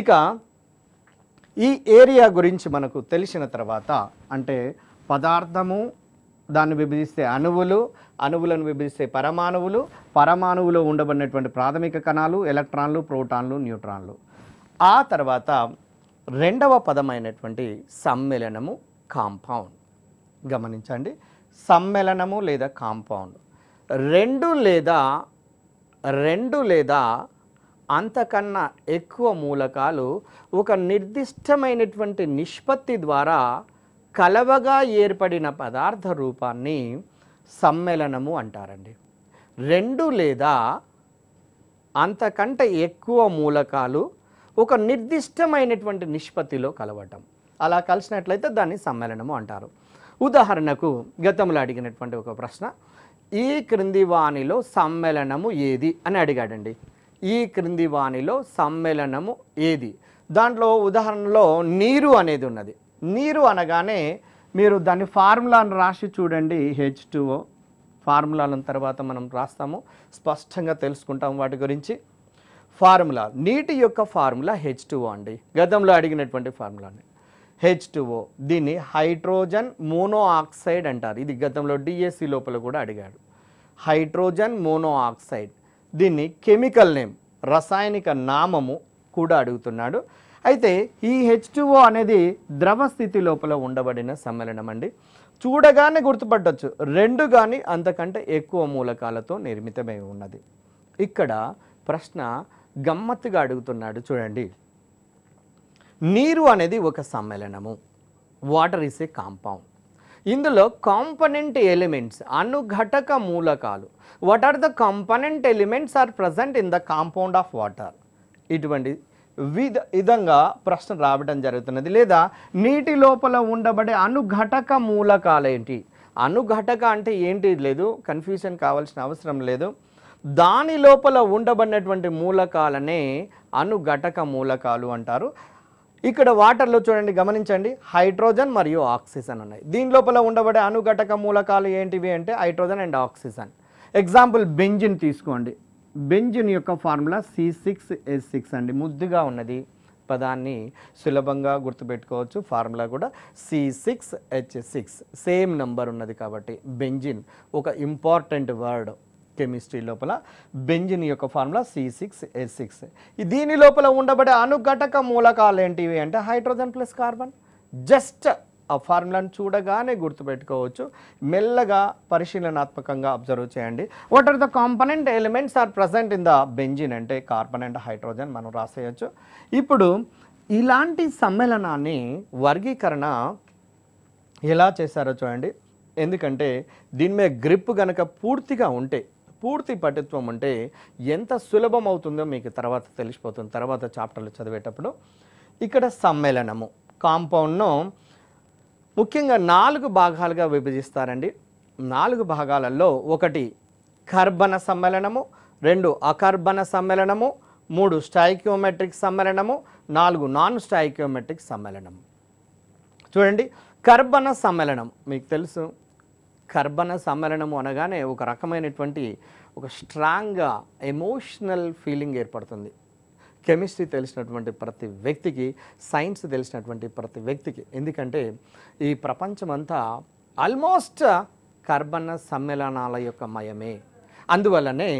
ఇక ఈ ఏరియా గురించి మనకు తెలిసిన తర్వాత అంటే పదార్థము దాన్ని విభజిస్తే అణువులు అణువులను విభజిస్తే పరమాణువులు పరమాణువులో ఉండబడినటువంటి ప్రాథమిక కణాలు ఎలక్ట్రాన్లు ప్రోటాన్లు న్యూట్రాన్లు ఆ తర్వాత రెండవ పదమైనటువంటి సమ్మేళనము కాంపౌండ్ గమనించండి సమ్మేళనము లేదా కాంపౌండ్ రెండు లేదా రెండు లేదా అంతకన్నా ఎక్కువ మూలకాలు ఒక నిర్దిష్టమైనటువంటి నిష్పత్తి ద్వారా కలవగా ఏర్పడిన పదార్థ రూపాన్ని సమ్మేళనము అంటారండి రెండు లేదా అంతకంటే ఎక్కువ మూలకాలు ఒక నిర్దిష్టమైనటువంటి నిష్పత్తిలో కలవటం అలా కలిసినట్లయితే దాన్ని సమ్మేళనము అంటారు ఉదాహరణకు గతంలో అడిగినటువంటి ఒక ప్రశ్న ఈ క్రింది వాణిలో సమ్మేళనము ఏది అని అడిగాడండి ఈ క్రింది వాణిలో సమ్మేళనము ఏది దాంట్లో ఉదాహరణలో నీరు అనేది ఉన్నది నీరు అనగానే మీరు దాని ఫార్ములాను రాసి చూడండి హెచ్ టూఓ ఫార్ములాలను తర్వాత మనం రాస్తాము స్పష్టంగా తెలుసుకుంటాం వాటి గురించి ఫార్ములా నీటి యొక్క ఫార్ములా హెచ్ టూఓ అండి గతంలో అడిగినటువంటి ఫార్ములా అండి హెచ్ టూఓ దీన్ని హైడ్రోజన్ మోనోఆక్సైడ్ అంటారు ఇది గతంలో డిఎస్సి లోపల కూడా అడిగాడు హైడ్రోజన్ మోనోఆక్సైడ్ దీన్ని కెమికల్ నేమ్ రసాయనిక నామము కూడా అడుగుతున్నాడు అయితే ఈ హెచ్ టూఓ అనేది ద్రవ స్థితి లోపల ఉండబడిన సమ్మేళనం అండి చూడగానే గుర్తుపట్టచ్చు రెండు కానీ అంతకంటే ఎక్కువ మూలకాలతో నిర్మితమై ఉన్నది ఇక్కడ ప్రశ్న గమ్మత్తుగా అడుగుతున్నాడు చూడండి నీరు అనేది ఒక సమ్మేళనము వాటర్ ఇస్ ఏ కాంపౌండ్ ఇందులో కాంపనెంట్ ఎలిమెంట్స్ అనుఘటక మూలకాలు what are the component elements are present in the compound of water ఇటువంటి విధ విధంగా ప్రశ్న రావడం జరుగుతున్నది లేదా నీటి లోపల ఉండబడే అనుఘటక మూలకాలు ఏంటి అనుఘటక అంటే ఏంటి లేదు కన్ఫ్యూజన్ కావాల్సిన అవసరం లేదు దాని లోపల ఉండబడినటువంటి మూలకాలనే అనుఘటక మూలకాలు అంటారు ఇక్కడ వాటర్లో చూడండి గమనించండి హైడ్రోజన్ మరియు ఆక్సిజన్ ఉన్నాయి దీని లోపల ఉండబడే అనుఘటక మూలకాలు ఏంటివి అంటే hydrogen and oxygen example benzene తీసుకోండి బెంజిన్ యొక్క ఫార్ములా సి సిక్స్ సిక్స్ అండి ముద్దుగా ఉన్నది పదాన్ని సులభంగా గుర్తుపెట్టుకోవచ్చు ఫార్ములా కూడా C six H six same number ఉన్నది కాబట్టి బెంజిన్ ఒక ఇంపార్టెంట్ వర్డ్ కెమిస్ట్రీ లోపల బెంజిన్ యొక్క formula C six S six దీని లోపల ఉండబడే అనుఘటక మూలకాలు ఏంటివి అంటే హైడ్రోజన్ ప్లస్ కార్బన్ జస్ట్ ఆ ఫార్ములాను చూడగానే గుర్తుపెట్టుకోవచ్చు మెల్లగా పరిశీలనాత్మకంగా అబ్జర్వ్ చేయండి what are the component elements are present in the benzene అంటే కార్బన్ అండ్ హైడ్రోజన్ మనం రాసేయచ్చు ఇప్పుడు ఇలాంటి సమ్మేళనాన్ని వర్గీకరణ ఎలా చేశారో చూడండి ఎందుకంటే దీని మీద గ్రిప్ కనుక పూర్తిగా ఉంటే పూర్తి పటిత్వం అంటే ఎంత సులభం అవుతుందో మీకు తర్వాత తెలిసిపోతుంది తర్వాత చాప్టర్లు చదివేటప్పుడు ఇక్కడ సమ్మేళనము కాంపౌండ్ను ముఖ్యంగా నాలుగు భాగాలుగా విభజిస్తారండి నాలుగు భాగాలలో ఒకటి కర్బన సమ్మేళనము రెండు అకర్బన సమ్మేళనము మూడు స్టాయిక్యోమెట్రిక్ సమ్మేళనము నాలుగు నాన్ స్టాయిక్యోమెట్రిక్ సమ్మేళనము చూడండి కర్బన సమ్మేళనం మీకు తెలుసు కర్బన సమ్మేళనము అనగానే ఒక రకమైనటువంటి ఒక స్ట్రాంగ్గా ఎమోషనల్ ఫీలింగ్ ఏర్పడుతుంది కెమిస్ట్రీ తెలిసినటువంటి ప్రతి వ్యక్తికి సైన్స్ తెలిసినటువంటి ప్రతి వ్యక్తికి ఎందుకంటే ఈ ప్రపంచమంతా ఆల్మోస్ట్ కర్బన సమ్మేళనాల యొక్క మయమే అందువల్లనే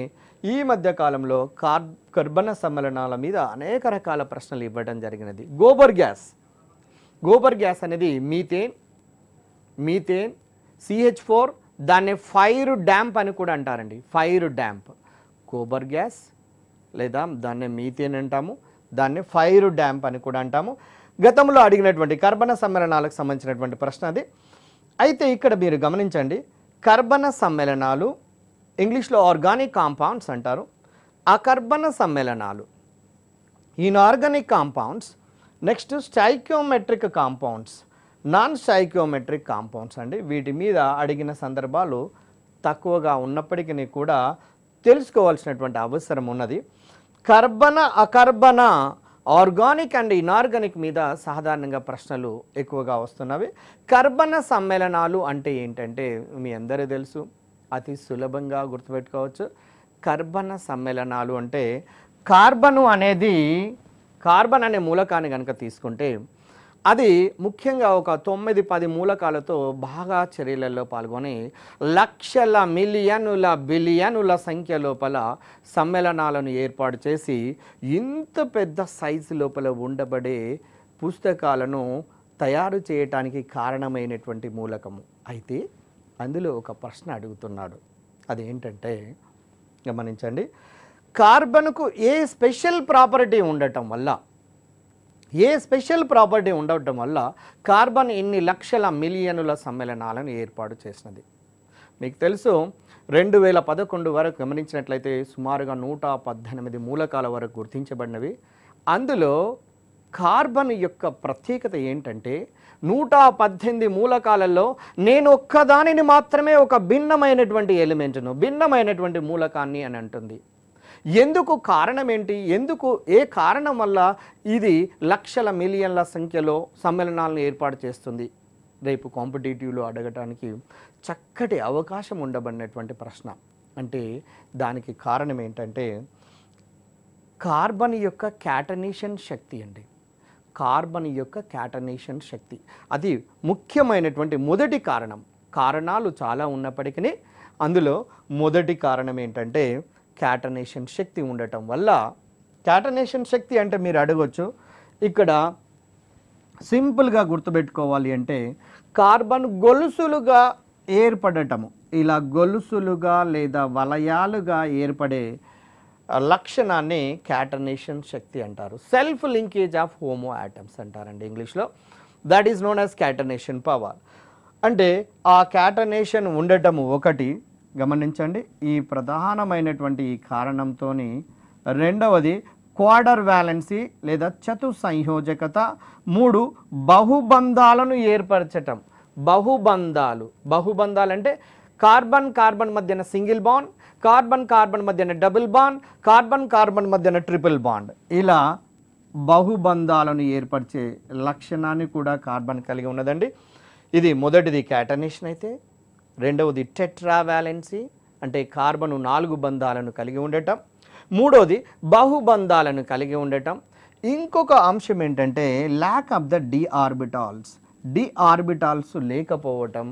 ఈ మధ్య కాలంలో కార్ కర్బన సమ్మేళనాల మీద అనేక రకాల ప్రశ్నలు ఇవ్వడం జరిగినది గోబర్ గ్యాస్ గోబర్ గ్యాస్ అనేది మీథేన్ మీథేన్ సిహెచ్ ఫోర్ దాన్ని ఫైర్ డ్యాంప్ అని కూడా అంటారండి ఫైర్ డ్యాంప్ కోబర్ గ్యాస్ లేదా దాన్ని మీథేన్ అంటాము దాన్ని ఫైర్ డ్యాంప్ అని కూడా అంటాము గతంలో అడిగినటువంటి కర్బన సమ్మేళనాలకు సంబంధించినటువంటి ప్రశ్న అది అయితే ఇక్కడ మీరు గమనించండి కర్బన సమ్మేళనాలు ఇంగ్లీష్లో ఆర్గానిక్ కాంపౌండ్స్ అంటారు ఆ కర్బన సమ్మేళనాలు inorganic compounds next stoichiometric compounds non stoichiometric compounds అండి వీటి మీద అడిగిన సందర్భాలు తక్కువగా ఉన్నప్పటికీ కూడా తెలుసుకోవాల్సినటువంటి అవసరం ఉన్నది కర్బన అకర్బన ఆర్గానిక్ అండ్ ఇనార్గానిక్ మీద సాధారణంగా ప్రశ్నలు ఎక్కువగా వస్తున్నవి కర్బన సమ్మేళనాలు అంటే ఏంటంటే మీ అందరూ తెలుసు అతి సులభంగా గుర్తుపెట్టుకోవచ్చు కర్బన సమ్మేళనాలు అంటే కార్బను అనేది కార్బన్ అనే మూలకాన్ని కనుక తీసుకుంటే అది ముఖ్యంగా ఒక తొమ్మిది పది మూలకాలతో బాగా చర్యలలో పాల్గొని లక్షల మిలియనుల బిలియనుల సంఖ్య లోపల సమ్మేళనాలను ఏర్పాటు చేసి ఇంత పెద్ద సైజు లోపల ఉండబడే పుస్తకాలను తయారు చేయటానికి కారణమైనటువంటి మూలకము అయితే అందులో ఒక ప్రశ్న అడుగుతున్నాడు అదేంటంటే గమనించండి కార్బన్కు ఏ స్పెషల్ ప్రాపర్టీ ఉండటం వల్ల ఏ స్పెషల్ ప్రాపర్టీ ఉండటం వల్ల కార్బన్ ఇన్ని లక్షల మిలియనుల సమ్మేళనాలను ఏర్పాటు చేసినది మీకు తెలుసు రెండు వేల పదకొండు వరకు గమనించినట్లయితే సుమారుగా నూట పద్దెనిమిది మూలకాల వరకు గుర్తించబడినవి అందులో కార్బన్ యొక్క ప్రత్యేకత ఏంటంటే నూట పద్దెనిమిది మూలకాలలో నేను ఒక్కదానిని మాత్రమే ఒక భిన్నమైనటువంటి ఎలిమెంట్ను భిన్నమైనటువంటి మూలకాన్ని అని అంటుంది ఎందుకు కారణం ఏంటి ఎందుకు ఏ కారణం వల్ల ఇది లక్షల మిలియన్ల సంఖ్యలో సమ్మేళనాలను ఏర్పాటు చేస్తుంది రేపు కాంపిటేటివ్లో అడగటానికి చక్కటి అవకాశం ఉండబడినటువంటి ప్రశ్న అంటే దానికి కారణం ఏంటంటే కార్బన్ యొక్క క్యాటనేషన్ శక్తి అండి కార్బన్ యొక్క క్యాటనేషన్ శక్తి అది ముఖ్యమైనటువంటి మొదటి కారణం కారణాలు చాలా ఉన్నప్పటికీ అందులో మొదటి కారణం ఏంటంటే క్యాటనేషన్ శక్తి ఉండటం వల్ల క్యాటనేషన్ శక్తి అంటే మీరు అడగచ్చు ఇక్కడ సింపుల్గా గుర్తుపెట్టుకోవాలి అంటే కార్బన్ గొలుసులుగా ఏర్పడటము ఇలా గొలుసులుగా లేదా వలయాలుగా ఏర్పడే లక్షణాన్ని క్యాటనేషన్ శక్తి అంటారు self linkage of homo atoms అంటారండి ఇంగ్లీష్లో that is known as catenation power అంటే ఆ క్యాటనేషన్ ఉండటము ఒకటి గమనించండి ఈ ప్రధానమైనటువంటి ఈ కారణంతో రెండవది క్వార్డర్ వ్యాలెన్సీ లేదా చతు సంయోజకత మూడు బహుబంధాలను ఏర్పరచటం బహుబంధాలు బహుబంధాలు అంటే కార్బన్ కార్బన్ మధ్యన సింగిల్ బాండ్ కార్బన్ కార్బన్ మధ్యన డబుల్ బాండ్ కార్బన్ కార్బన్ మధ్యన ట్రిపుల్ బాండ్ ఇలా బహుబంధాలను ఏర్పరిచే లక్షణాన్ని కూడా కార్బన్ కలిగి ఉన్నదండి ఇది మొదటిది క్యాటనేషన్ అయితే రెండవది టెట్రావాలెన్సీ అంటే కార్బను నాలుగు బంధాలను కలిగి ఉండటం మూడవది బహుబంధాలను కలిగి ఉండటం ఇంకొక అంశం ఏంటంటే lack of the D orbitals D orbitals లేకపోవటం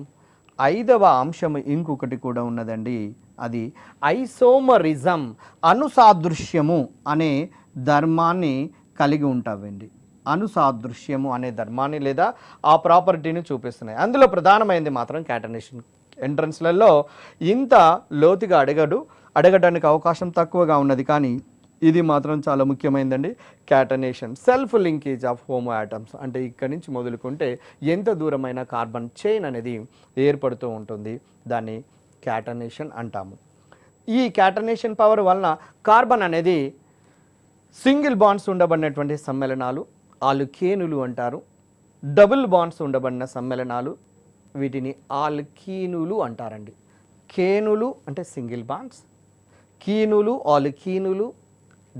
ఐదవ అంశం ఇంకొకటి కూడా ఉన్నదండి అది ఐసోమరిజం అనుసాదృశ్యము అనే ధర్మాన్ని కలిగి ఉంటావండి అనుసాదృశ్యము అనే ధర్మాన్ని లేదా ఆ ప్రాపర్టీని చూపిస్తున్నాయి అందులో ప్రధానమైనది మాత్రం క్యాటనేషన్ ఎంట్రన్స్లలో ఇంత లోతుగా అడగడు అడగడానికి అవకాశం తక్కువగా ఉన్నది కానీ ఇది మాత్రం చాలా ముఖ్యమైనదండి catenation self linkage of homo atoms అంటే ఇక్కడి నుంచి మొదలుకుంటే ఎంత దూరమైన కార్బన్ చైన్ అనేది ఏర్పడుతూ ఉంటుంది దాన్ని క్యాటనేషన్ అంటాము ఈ క్యాటనేషన్ పవర్ వలన కార్బన్ అనేది సింగిల్ బాండ్స్ ఉండబడినటువంటి సమ్మేళనాలు ఆలు కేనులు అంటారు డబుల్ బాండ్స్ ఉండబడిన సమ్మేళనాలు వీటిని ఆల్కీనులు అంటారండి కేనులు అంటే సింగిల్ బాండ్స్ కీనులు ఆలుకీనులు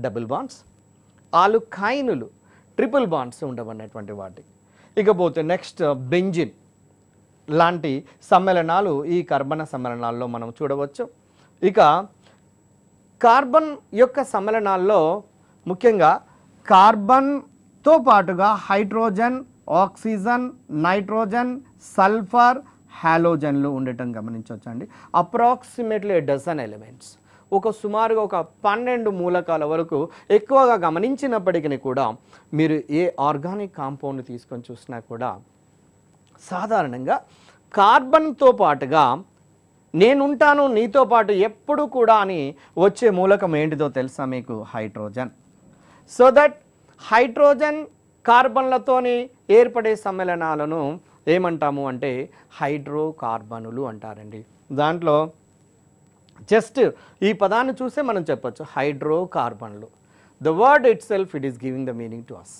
డబుల్ బాండ్స్ ఆలుకాయినులు ట్రిపుల్ బాండ్స్ ఉండవన్నటువంటి వాటి ఇకపోతే నెక్స్ట్ బెంజిన్ లాంటి సమ్మేళనాలు ఈ కర్బన సమ్మేళనాల్లో మనం చూడవచ్చు ఇక కార్బన్ యొక్క సమ్మేళనాల్లో ముఖ్యంగా కార్బన్తో పాటుగా హైడ్రోజన్ ఆక్సిజన్ నైట్రోజన్ సల్ఫర్ హ్యాలోజన్లు ఉండటం గమనించవచ్చండి అప్రాక్సిమేట్లీ డజన్ ఎలిమెంట్స్ ఒక సుమారుగా ఒక పన్నెండు మూలకాల వరకు ఎక్కువగా గమనించినప్పటికీ కూడా మీరు ఏ ఆర్గానిక్ కాంపౌండ్ తీసుకొని చూసినా కూడా సాధారణంగా కార్బన్తో పాటుగా నేనుంటాను నీతో పాటు ఎప్పుడు కూడా అని వచ్చే మూలకం ఏంటిదో తెలుసా మీకు హైడ్రోజన్ సో దట్ హైడ్రోజన్ కార్బన్లతోని ఏర్పడే సమ్మేళనాలను ఏమంటాము అంటే హైడ్రోకార్బనులు అంటారండి దాంట్లో జస్ట్ ఈ పదాన్ని చూసే మనం చెప్పచ్చు హైడ్రోకార్బన్లు the word itself it is giving the meaning to us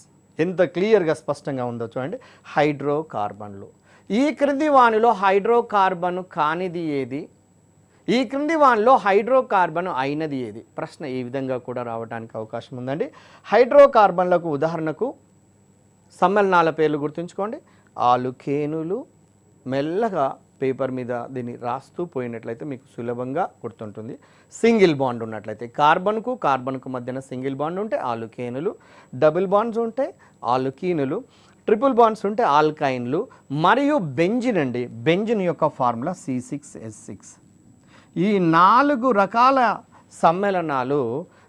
ఎంత క్లియర్గా స్పష్టంగా ఉందో చూడండి హైడ్రోకార్బన్లు ఈ క్రింది వానిలో హైడ్రోకార్బన్ కానిది ఏది ఈ క్రింది వానిలో హైడ్రోకార్బన్ అయినది ఏది ప్రశ్న ఈ విధంగా కూడా రావడానికి అవకాశం ఉందండి హైడ్రోకార్బన్లకు ఉదాహరణకు సమ్మేళనాల పేర్లు గుర్తుంచుకోండి ఆలుకేనులు మెల్లగా పేపర్ మీద దీన్ని రాస్తూ పోయినట్లయితే మీకు సులభంగా గుర్తుంటుంది సింగిల్ బాండ్ ఉన్నట్లయితే కార్బన్కు కార్బన్కు మధ్యన సింగిల్ బాండ్ ఉంటే ఆలుకేనులు డబుల్ బాండ్స్ ఉంటే ఆలుకీనులు ట్రిపుల్ బాండ్స్ ఉంటే ఆల్కైన్లు మరియు బెంజిన్ అండి బెంజిన్ యొక్క formula C six S six ఈ నాలుగు రకాల సమ్మేళనాలు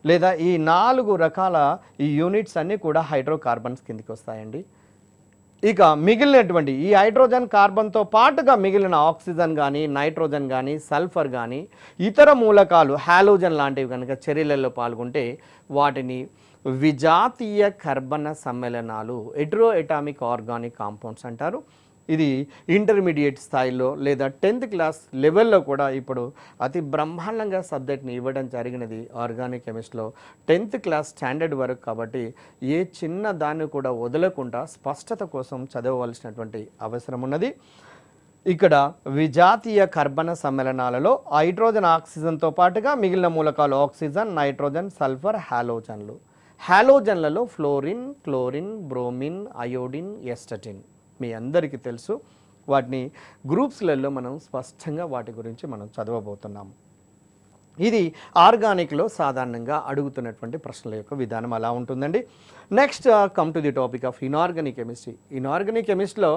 లేదా ఈ నాలుగు రకాల ఈ యూనిట్స్ అన్నీ కూడా హైడ్రోకార్బన్స్ కిందికి వస్తాయండి ఇక మిగిలినటువంటి ఈ హైడ్రోజన్ కార్బన్తో పాటుగా మిగిలిన ఆక్సిజన్ కానీ నైట్రోజన్ కానీ సల్ఫర్ కానీ ఇతర మూలకాలు హాలోజన్ లాంటివి కనుక చర్యలలో పాల్గొంటే వాటిని విజాతీయ కర్బన సమ్మేళనాలు ఎట్రోఎటామిక్ ఆర్గానిక్ కాంపౌండ్స్ అంటారు ఇది ఇంటర్మీడియట్ స్థాయిలో లేదా టెన్త్ క్లాస్ లెవెల్లో కూడా ఇప్పుడు అతి బ్రహ్మాండంగా సబ్జెక్ట్ని ఇవ్వడం జరిగినది ఆర్గానిక్ కెమిస్ట్రీలో టెన్త్ క్లాస్ స్టాండర్డ్ వరకు కాబట్టి ఏ చిన్న దాన్ని కూడా వదలకుండా స్పష్టత కోసం చదవవలసినటువంటి అవసరం ఉన్నది ఇక్కడ విజాతీయ కర్బన సమ్మేళనాలలో హైడ్రోజన్ ఆక్సిజన్తో పాటుగా మిగిలిన మూలకాలు ఆక్సిజన్ నైట్రోజన్ సల్ఫర్ హాలోజన్లు హాలోజన్లలో fluorine chlorine bromine iodine astatine మీ అందరికీ తెలుసు వాటిని గ్రూప్స్లలో మనం స్పష్టంగా వాటి గురించి మనం చదవబోతున్నాము ఇది ఆర్గానిక్లో సాధారణంగా అడుగుతున్నటువంటి ప్రశ్నల యొక్క విధానం అలా ఉంటుందండి next come to the topic of inorganic chemistry inorganic కెమిస్ట్రీలో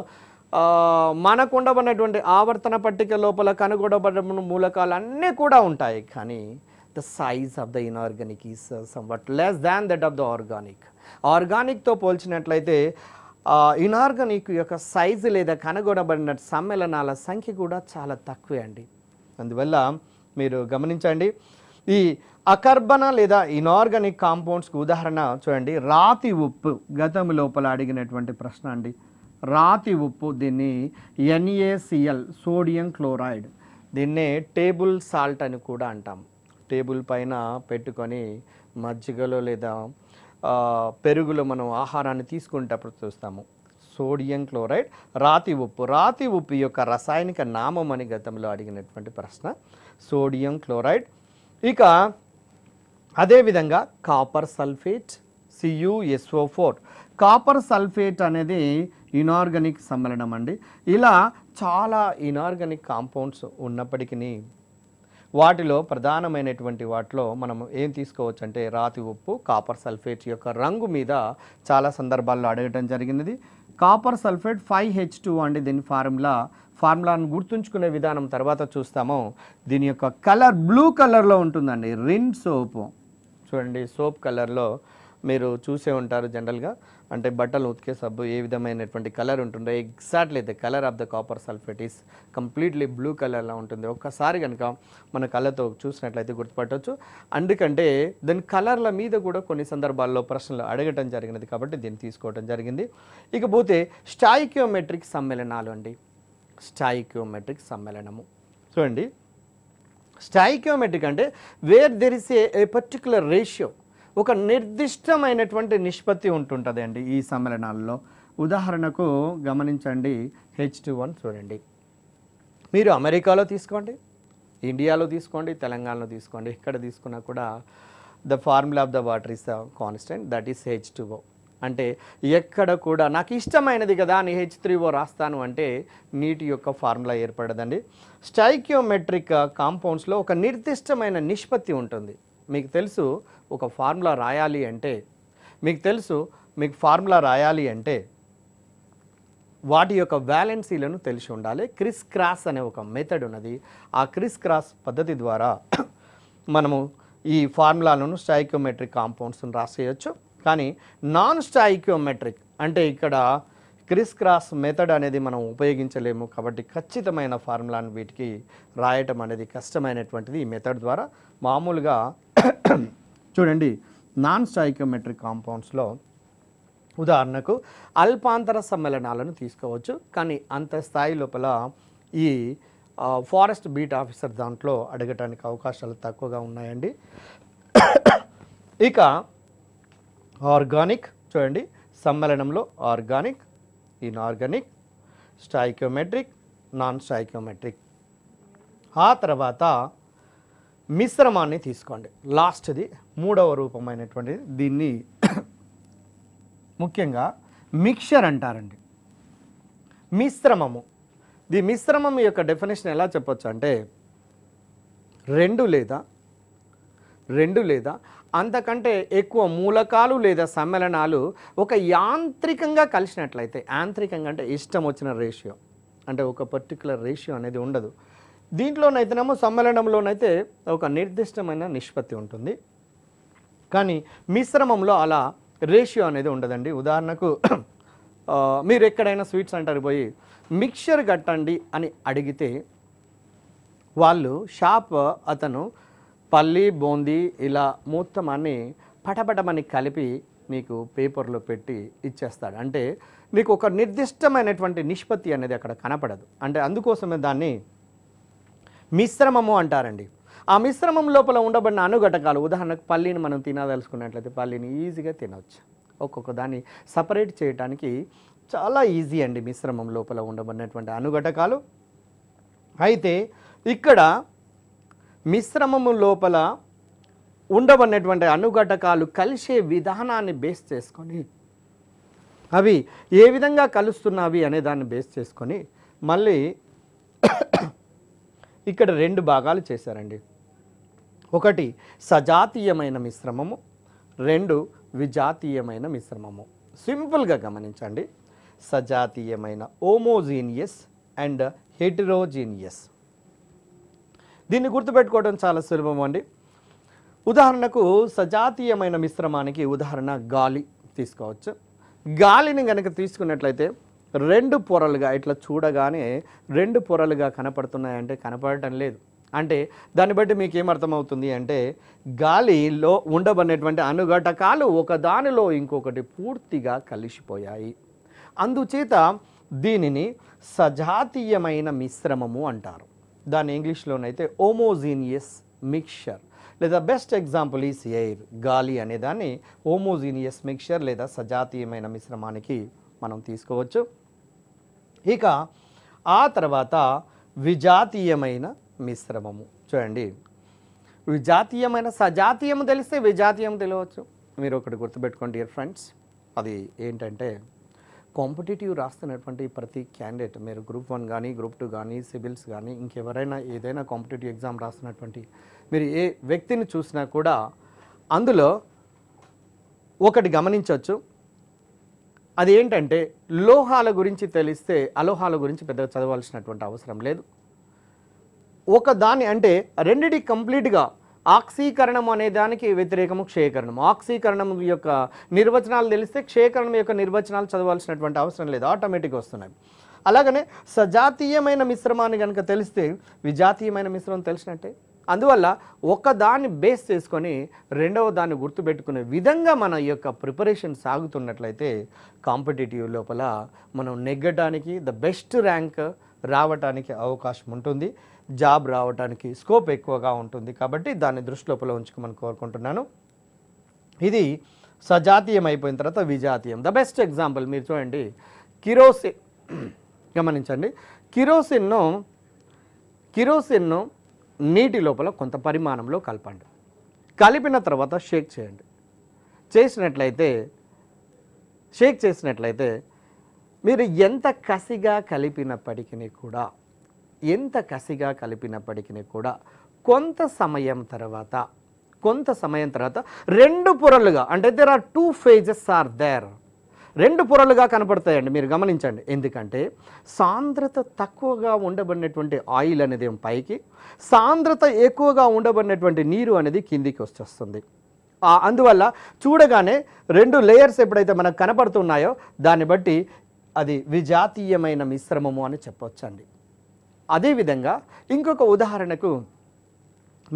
మనకుండబడినటువంటి ఆవర్తన పట్టిక లోపల కనుగొనబడిన మూలకాలు అన్నీ కూడా ఉంటాయి కానీ the size of the inorganic is what less than that of the organic ఆర్గానిక్తో పోల్చినట్లయితే ఇనార్గానిక్ యొక్క సైజు లేదా కనుగొనబడిన సమ్మేళనాల సంఖ్య కూడా చాలా తక్కువే అండి అందువల్ల మీరు గమనించండి ఈ అకర్బన లేదా ఇనార్గానిక్ కాంపౌండ్స్కి ఉదాహరణ చూడండి రాతి ఉప్పు గతం లోపల అడిగినటువంటి ప్రశ్న అండి రాతి ఉప్పు దీన్ని ఎన్ఏసిఎల్ సోడియం క్లోరైడ్ దీన్నే టేబుల్ సాల్ట్ అని కూడా అంటాం టేబుల్ పైన పెట్టుకొని మజ్జిగలో లేదా పెరుగులో మనం ఆహారాన్ని తీసుకునేటప్పుడు చూస్తాము సోడియం క్లోరైడ్ రాతి ఉప్పు రాతి ఉప్పు యొక్క రసాయనిక నామం అని గతంలో అడిగినటువంటి ప్రశ్న సోడియం క్లోరైడ్ ఇక అదేవిధంగా copper sulphate CuSO four copper sulphate అనేది ఇనార్గానిక్ సమ్మేళనం అండి ఇలా చాలా ఇనార్గానిక్ కాంపౌండ్స్ ఉన్నప్పటికీ వాటిలో ప్రధానమైనటువంటి వాటిలో మనం ఏం తీసుకోవచ్చు అంటే రాతి ఉప్పు కాపర్ సల్ఫేట్ యొక్క రంగు మీద చాలా సందర్భాల్లో అడగటం జరిగినది copper sulphate five H two అండి దీని ఫార్ములా ఫార్ములాను గుర్తుంచుకునే విధానం తర్వాత చూస్తాము దీని యొక్క కలర్ బ్లూ కలర్లో ఉంటుందండి రిన్ సోపు చూడండి సోప్ కలర్లో మీరు చూసే ఉంటారు జనరల్గా అంటే బట్టలు ఉతికే సబ్బు ఏ విధమైనటువంటి కలర్ ఉంటుందో exactly the colour of the copper sulphate is completely blue కలర్లో ఉంటుంది ఒక్కసారి కనుక మన కళ్ళతో చూసినట్లయితే గుర్తుపట్టవచ్చు అందుకంటే దాని కలర్ల మీద కూడా కొన్ని సందర్భాల్లో ప్రశ్నలు అడగటం జరిగినది కాబట్టి దీన్ని తీసుకోవటం జరిగింది ఇకపోతే స్టాయిక్యోమెట్రిక్ సమ్మేళనాలు అండి స్టాయిక్యోమెట్రిక్ సమ్మేళనము చూడండి స్టాయిక్యోమెట్రిక్ అంటే where there is a particular ratio ఒక నిర్దిష్టమైనటువంటి నిష్పత్తి ఉంటుంటుంది ఈ సమ్మేళనాల్లో ఉదాహరణకు గమనించండి హెచ్ టూ వన్ చూడండి మీరు అమెరికాలో తీసుకోండి ఇండియాలో తీసుకోండి తెలంగాణలో తీసుకోండి ఎక్కడ తీసుకున్నా కూడా the formula of the water is the constant that is H two O అంటే ఎక్కడ కూడా నాకు ఇష్టమైనది కదా అని హెచ్ త్రీ ఓ రాస్తాను అంటే నీటి యొక్క ఫార్ములా ఏర్పడదండి స్టైక్యోమెట్రిక్ కాంపౌండ్స్లో ఒక నిర్దిష్టమైన నిష్పత్తి ఉంటుంది మీకు తెలుసు ఒక ఫార్ములా రాయాలి అంటే మీకు తెలుసు మీకు ఫార్ములా రాయాలి అంటే వాటి యొక్క వ్యాలెన్సీలను తెలిసి ఉండాలి క్రిస్ క్రాస్ అనే ఒక మెథడ్ ఉన్నది ఆ క్రిస్ క్రాస్ పద్ధతి ద్వారా మనము ఈ ఫార్ములాలను స్టాయికోమెట్రిక్ కాంపౌండ్స్ను రాసేయచ్చు కానీ నాన్ స్టాయికోమెట్రిక్ అంటే ఇక్కడ క్రిస్ క్రాస్ మెథడ్ అనేది మనం ఉపయోగించలేము కాబట్టి ఖచ్చితమైన ఫార్ములాను వీటికి రాయటం అనేది కష్టమైనటువంటిది ఈ మెథడ్ ద్వారా మామూలుగా చూడండి నాన్ స్టాయికోమెట్రిక్ కాంపౌండ్స్లో ఉదాహరణకు అల్పాంతర సమ్మేళనాలను తీసుకోవచ్చు కానీ అంత స్థాయి లోపల ఈ ఫారెస్ట్ బీట్ ఆఫీసర్ దాంట్లో అడగటానికి అవకాశాలు తక్కువగా ఉన్నాయండి ఇక ఆర్గానిక్ చూడండి సమ్మేళనంలో organic inorganic stoichiometric non stoichiometric ఆ తర్వాత మిశ్రమాన్ని తీసుకోండి లాస్ట్ది మూడవ రూపమైనటువంటిది దీన్ని ముఖ్యంగా మిక్చర్ అంటారండి మిశ్రమము ది మిశ్రమం యొక్క డెఫినేషన్ ఎలా చెప్పొచ్చు అంటే రెండు లేదా రెండు లేదా అంతకంటే ఎక్కువ మూలకాలు లేదా సమ్మేళనాలు ఒక యాంత్రికంగా కలిసినట్లయితే యాంత్రికంగా అంటే ఇష్టం వచ్చిన రేషియో అంటే ఒక పర్టికులర్ రేషియో అనేది ఉండదు దీంట్లోనైతేనేమో సమ్మేళనంలోనైతే ఒక నిర్దిష్టమైన నిష్పత్తి ఉంటుంది కానీ మిశ్రమంలో అలా రేషియో అనేది ఉండదండి ఉదాహరణకు మీరు ఎక్కడైనా స్వీట్స్ అంటారు పోయి మిక్చర్ కట్టండి అని అడిగితే వాళ్ళు షాప్ అతను పల్లి బూందీ ఇలా మొత్తం అన్నీ పటపటమని కలిపి నీకు పేపర్లో పెట్టి ఇచ్చేస్తాడు అంటే నీకు ఒక నిర్దిష్టమైనటువంటి నిష్పత్తి అనేది అక్కడ కనపడదు అంటే అందుకోసమే దాన్ని మిశ్రమము అంటారండి ఆ మిశ్రమం లోపల ఉండబడిన అనుఘటకాలు ఉదాహరణకు పల్లీని మనం తినదలుచుకున్నట్లయితే పల్లీని ఈజీగా తినవచ్చు ఒక్కొక్క దాన్ని సపరేట్ చేయడానికి చాలా ఈజీ అండి మిశ్రమం లోపల ఉండబడినటువంటి అనుఘటకాలు అయితే ఇక్కడ మిశ్రమము లోపల ఉండవన్నటువంటి అనుఘటకాలు కలిసే విధానాన్ని బేస్ చేసుకొని అవి ఏ విధంగా కలుస్తున్నవి అనే దాన్ని బేస్ చేసుకొని మళ్ళీ ఇక్కడ రెండు భాగాలు చేశారండి ఒకటి సజాతీయమైన మిశ్రమము రెండు విజాతీయమైన మిశ్రమము సింపుల్గా గమనించండి సజాతీయమైన ఓమోజీనియస్ అండ్ హెటిరోజీనియస్ దీన్ని గుర్తుపెట్టుకోవడం చాలా సులభం అండి ఉదాహరణకు సజాతీయమైన మిశ్రమానికి ఉదాహరణ గాలి తీసుకోవచ్చు గాలిని కనుక తీసుకున్నట్లయితే రెండు పొరలుగా ఇట్లా చూడగానే రెండు పొరలుగా కనపడుతున్నాయంటే కనపడటం లేదు అంటే దాన్ని బట్టి మీకు ఏమర్థమవుతుంది అంటే గాలిలో ఉండబడినటువంటి అనుఘటకాలు ఒకదానిలో ఇంకొకటి పూర్తిగా కలిసిపోయాయి అందుచేత దీనిని సజాతీయమైన మిశ్రమము అంటారు దాన్ని ఇంగ్లీష్లోనైతే ఓమోజీనియస్ మిక్చర్ లేదా బెస్ట్ ఎగ్జాంపుల్ ఈస్ ఎయిర్ గాలి అనేదాన్ని ఓమోజీనియస్ మిక్చర్ లేదా సజాతీయమైన మిశ్రమానికి మనం తీసుకోవచ్చు ఇక ఆ తర్వాత విజాతీయమైన మిశ్రమము చూడండి విజాతీయమైన సజాతీయం తెలిస్తే విజాతీయం తెలియవచ్చు మీరు ఒకటి గుర్తుపెట్టుకోండి ఇయర్ ఫ్రెండ్స్ అది ఏంటంటే కాంపిటేటివ్ రాస్తున్నటువంటి ప్రతి క్యాండిడేట్ మీరు గ్రూప్ వన్ కానీ గ్రూప్ టూ కానీ సివిల్స్ కానీ ఇంకెవరైనా ఏదైనా కాంపిటేటివ్ ఎగ్జామ్ రాస్తున్నటువంటి మీరు ఏ వ్యక్తిని చూసినా కూడా అందులో ఒకటి గమనించవచ్చు అది ఏంటంటే లోహాల గురించి తెలిస్తే అలోహాల గురించి పెద్దగా చదవాల్సినటువంటి అవసరం లేదు ఒక దాని అంటే రెండిటి కంప్లీట్గా ఆక్సీకరణం అనే దానికి వ్యతిరేకము క్షేకరణం ఆక్సీకరణం యొక్క నిర్వచనాలు తెలిస్తే క్షేకరణం యొక్క నిర్వచనాలు చదవాల్సినటువంటి అవసరం లేదు ఆటోమేటిక్గా వస్తున్నాయి అలాగనే సజాతీయమైన మిశ్రమాన్ని కనుక తెలిస్తే విజాతీయమైన మిశ్రమం తెలిసినట్టే అందువల్ల ఒకదాన్ని బేస్ చేసుకొని రెండవ దాన్ని గుర్తుపెట్టుకునే విధంగా మన యొక్క ప్రిపరేషన్ సాగుతున్నట్లయితే కాంపిటేటివ్ లోపల మనం నెగ్గడానికి ద బెస్ట్ ర్యాంక్ రావటానికి అవకాశం ఉంటుంది జాబ్ రావడానికి స్కోప్ ఎక్కువగా ఉంటుంది కాబట్టి దాన్ని దృష్టిలోపల ఉంచుకోమని కోరుకుంటున్నాను ఇది సజాతీయం అయిపోయిన తర్వాత విజాతీయం ద బెస్ట్ ఎగ్జాంపుల్ మీరు చూడండి కిరోసిన్ గమనించండి కిరోసిన్ను కిరోసిన్ను నీటి లోపల కొంత పరిమాణంలో కలపండి కలిపిన తర్వాత షేక్ చేయండి చేసినట్లయితే షేక్ చేసినట్లయితే మీరు ఎంత కసిగా కలిపినప్పటికీ కూడా ఎంత కసిగా కలిపినప్పటికీ కూడా కొంత సమయం తర్వాత కొంత సమయం తర్వాత రెండు పొరలుగా అంటే there are two phases are there రెండు పొరలుగా కనపడతాయండి మీరు గమనించండి ఎందుకంటే సాంద్రత తక్కువగా ఉండబడినటువంటి ఆయిల్ అనేది పైకి సాంద్రత ఎక్కువగా ఉండబడినటువంటి నీరు అనేది కిందికి వచ్చేస్తుంది అందువల్ల చూడగానే రెండు లేయర్స్ ఎప్పుడైతే మనకు కనపడుతున్నాయో దాన్ని బట్టి అది విజాతీయమైన మిశ్రమము అని చెప్పొచ్చండి అదేవిధంగా ఇంకొక ఉదాహరణకు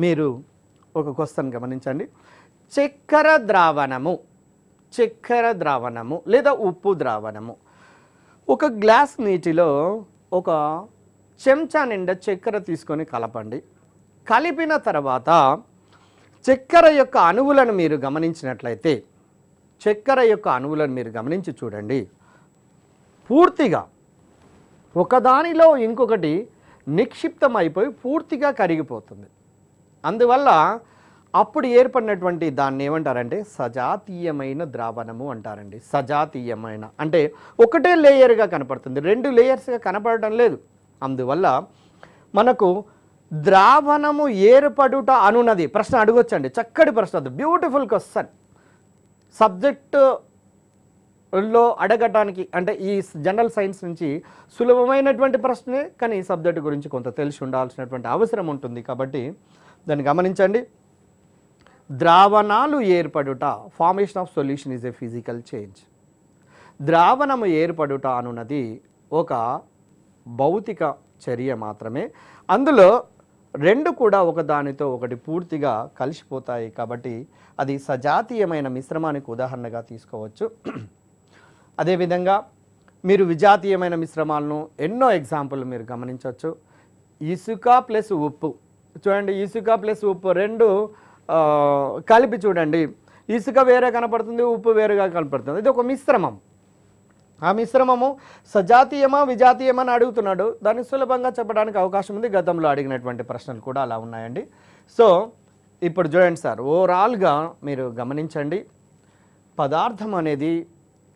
మీరు ఒక క్వశ్చన్ గమనించండి చక్కెర ద్రావణము చక్కెర ద్రావణము లేదా ఉప్పు ద్రావణము ఒక గ్లాస్ నీటిలో ఒక చెంచా నిండా చక్కెర తీసుకొని కలపండి కలిపిన తర్వాత చక్కెర యొక్క అణువులను మీరు గమనించినట్లయితే చక్కెర యొక్క అణువులను మీరు గమనించి చూడండి పూర్తిగా ఒకదానిలో ఇంకొకటి నిక్షిప్తం అయిపోయి పూర్తిగా కరిగిపోతుంది అందువల్ల అప్పుడు ఏర్పడినటువంటి దాన్ని ఏమంటారంటే సజాతీయమైన ద్రావణము అంటారండి సజాతీయమైన అంటే ఒకటే లేయర్గా కనపడుతుంది రెండు లేయర్స్గా కనపడటం లేదు అందువల్ల మనకు ద్రావణము ఏర్పడుట అనున్నది ప్రశ్న అడగొచ్చండి చక్కటి ప్రశ్న బ్యూటిఫుల్ క్వశ్చన్ సబ్జెక్టు లో అడగటానికి అంటే ఈ జనరల్ సైన్స్ నుంచి సులభమైనటువంటి ప్రశ్నే కానీ ఈ సబ్జెక్టు గురించి కొంత తెలిసి ఉండాల్సినటువంటి అవసరం ఉంటుంది కాబట్టి దాన్ని గమనించండి ద్రావణాలు ఏర్పడుట formation of solution is a physical change ద్రావణము ఏర్పడుట అనున్నది ఒక భౌతిక చర్య మాత్రమే అందులో రెండు కూడా ఒకదానితో ఒకటి పూర్తిగా కలిసిపోతాయి కాబట్టి అది సజాతీయమైన మిశ్రమానికి ఉదాహరణగా తీసుకోవచ్చు అదేవిధంగా మీరు విజాతీయమైన మిశ్రమాలను ఎన్నో ఎగ్జాంపుల్ మీరు గమనించవచ్చు ఇసుక ప్లస్ ఉప్పు చూడండి ఇసుక ప్లస్ ఉప్పు రెండు కలిపి చూడండి ఇసుక వేరే కనపడుతుంది ఉప్పు వేరుగా కనపడుతుంది ఇది ఒక మిశ్రమం ఆ మిశ్రమము సజాతీయమా విజాతీయమా అని అడుగుతున్నాడు దాన్ని సులభంగా చెప్పడానికి అవకాశం ఉంది గతంలో అడిగినటువంటి ప్రశ్నలు కూడా అలా ఉన్నాయండి సో ఇప్పుడు చూడండి సార్ ఓవరాల్గా మీరు గమనించండి పదార్థం అనేది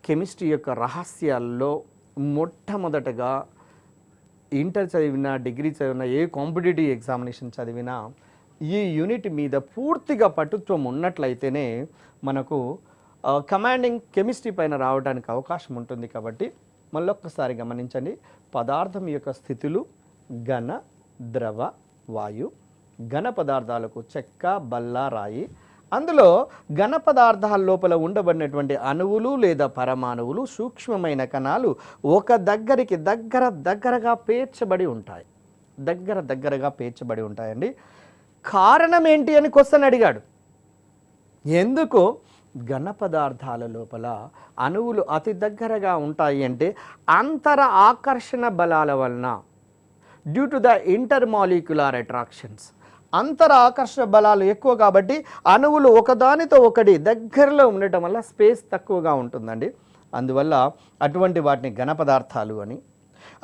కెమిస్ట్రీ యొక్క రహస్యాల్లో మొట్టమొదటగా ఇంటర్ చదివిన డిగ్రీ చదివిన ఏ కాంపిటేటివ్ ఎగ్జామినేషన్ చదివినా ఈ యూనిట్ మీద పూర్తిగా పటుత్వం ఉన్నట్లయితేనే మనకు కమాండింగ్ కెమిస్ట్రీ పైన రావడానికి అవకాశం ఉంటుంది కాబట్టి మళ్ళొక్కసారి గమనించండి పదార్థం యొక్క స్థితులు ఘన ద్రవ వాయు ఘన పదార్థాలకు చెక్క బల్ల రాయి అందులో ఘన పదార్థాల లోపల ఉండబడినటువంటి అణువులు లేదా పరమాణువులు సూక్ష్మమైన కణాలు ఒక దగ్గరికి దగ్గర దగ్గరగా పేర్చబడి ఉంటాయి దగ్గర దగ్గరగా పేర్చబడి ఉంటాయండి కారణం ఏంటి అని క్వశ్చన్ అడిగాడు ఎందుకు ఘన పదార్థాల లోపల అణువులు అతి దగ్గరగా ఉంటాయి అంటే అంతర ఆకర్షణ బలాల వలన due to the intermolecular attractions అంతర ఆకర్షణ బలాలు ఎక్కువ కాబట్టి అణువులు ఒకదానితో ఒకటి దగ్గరలో ఉండటం వల్ల స్పేస్ తక్కువగా ఉంటుందండి అందువల్ల అటువంటి వాటిని ఘన పదార్థాలు అని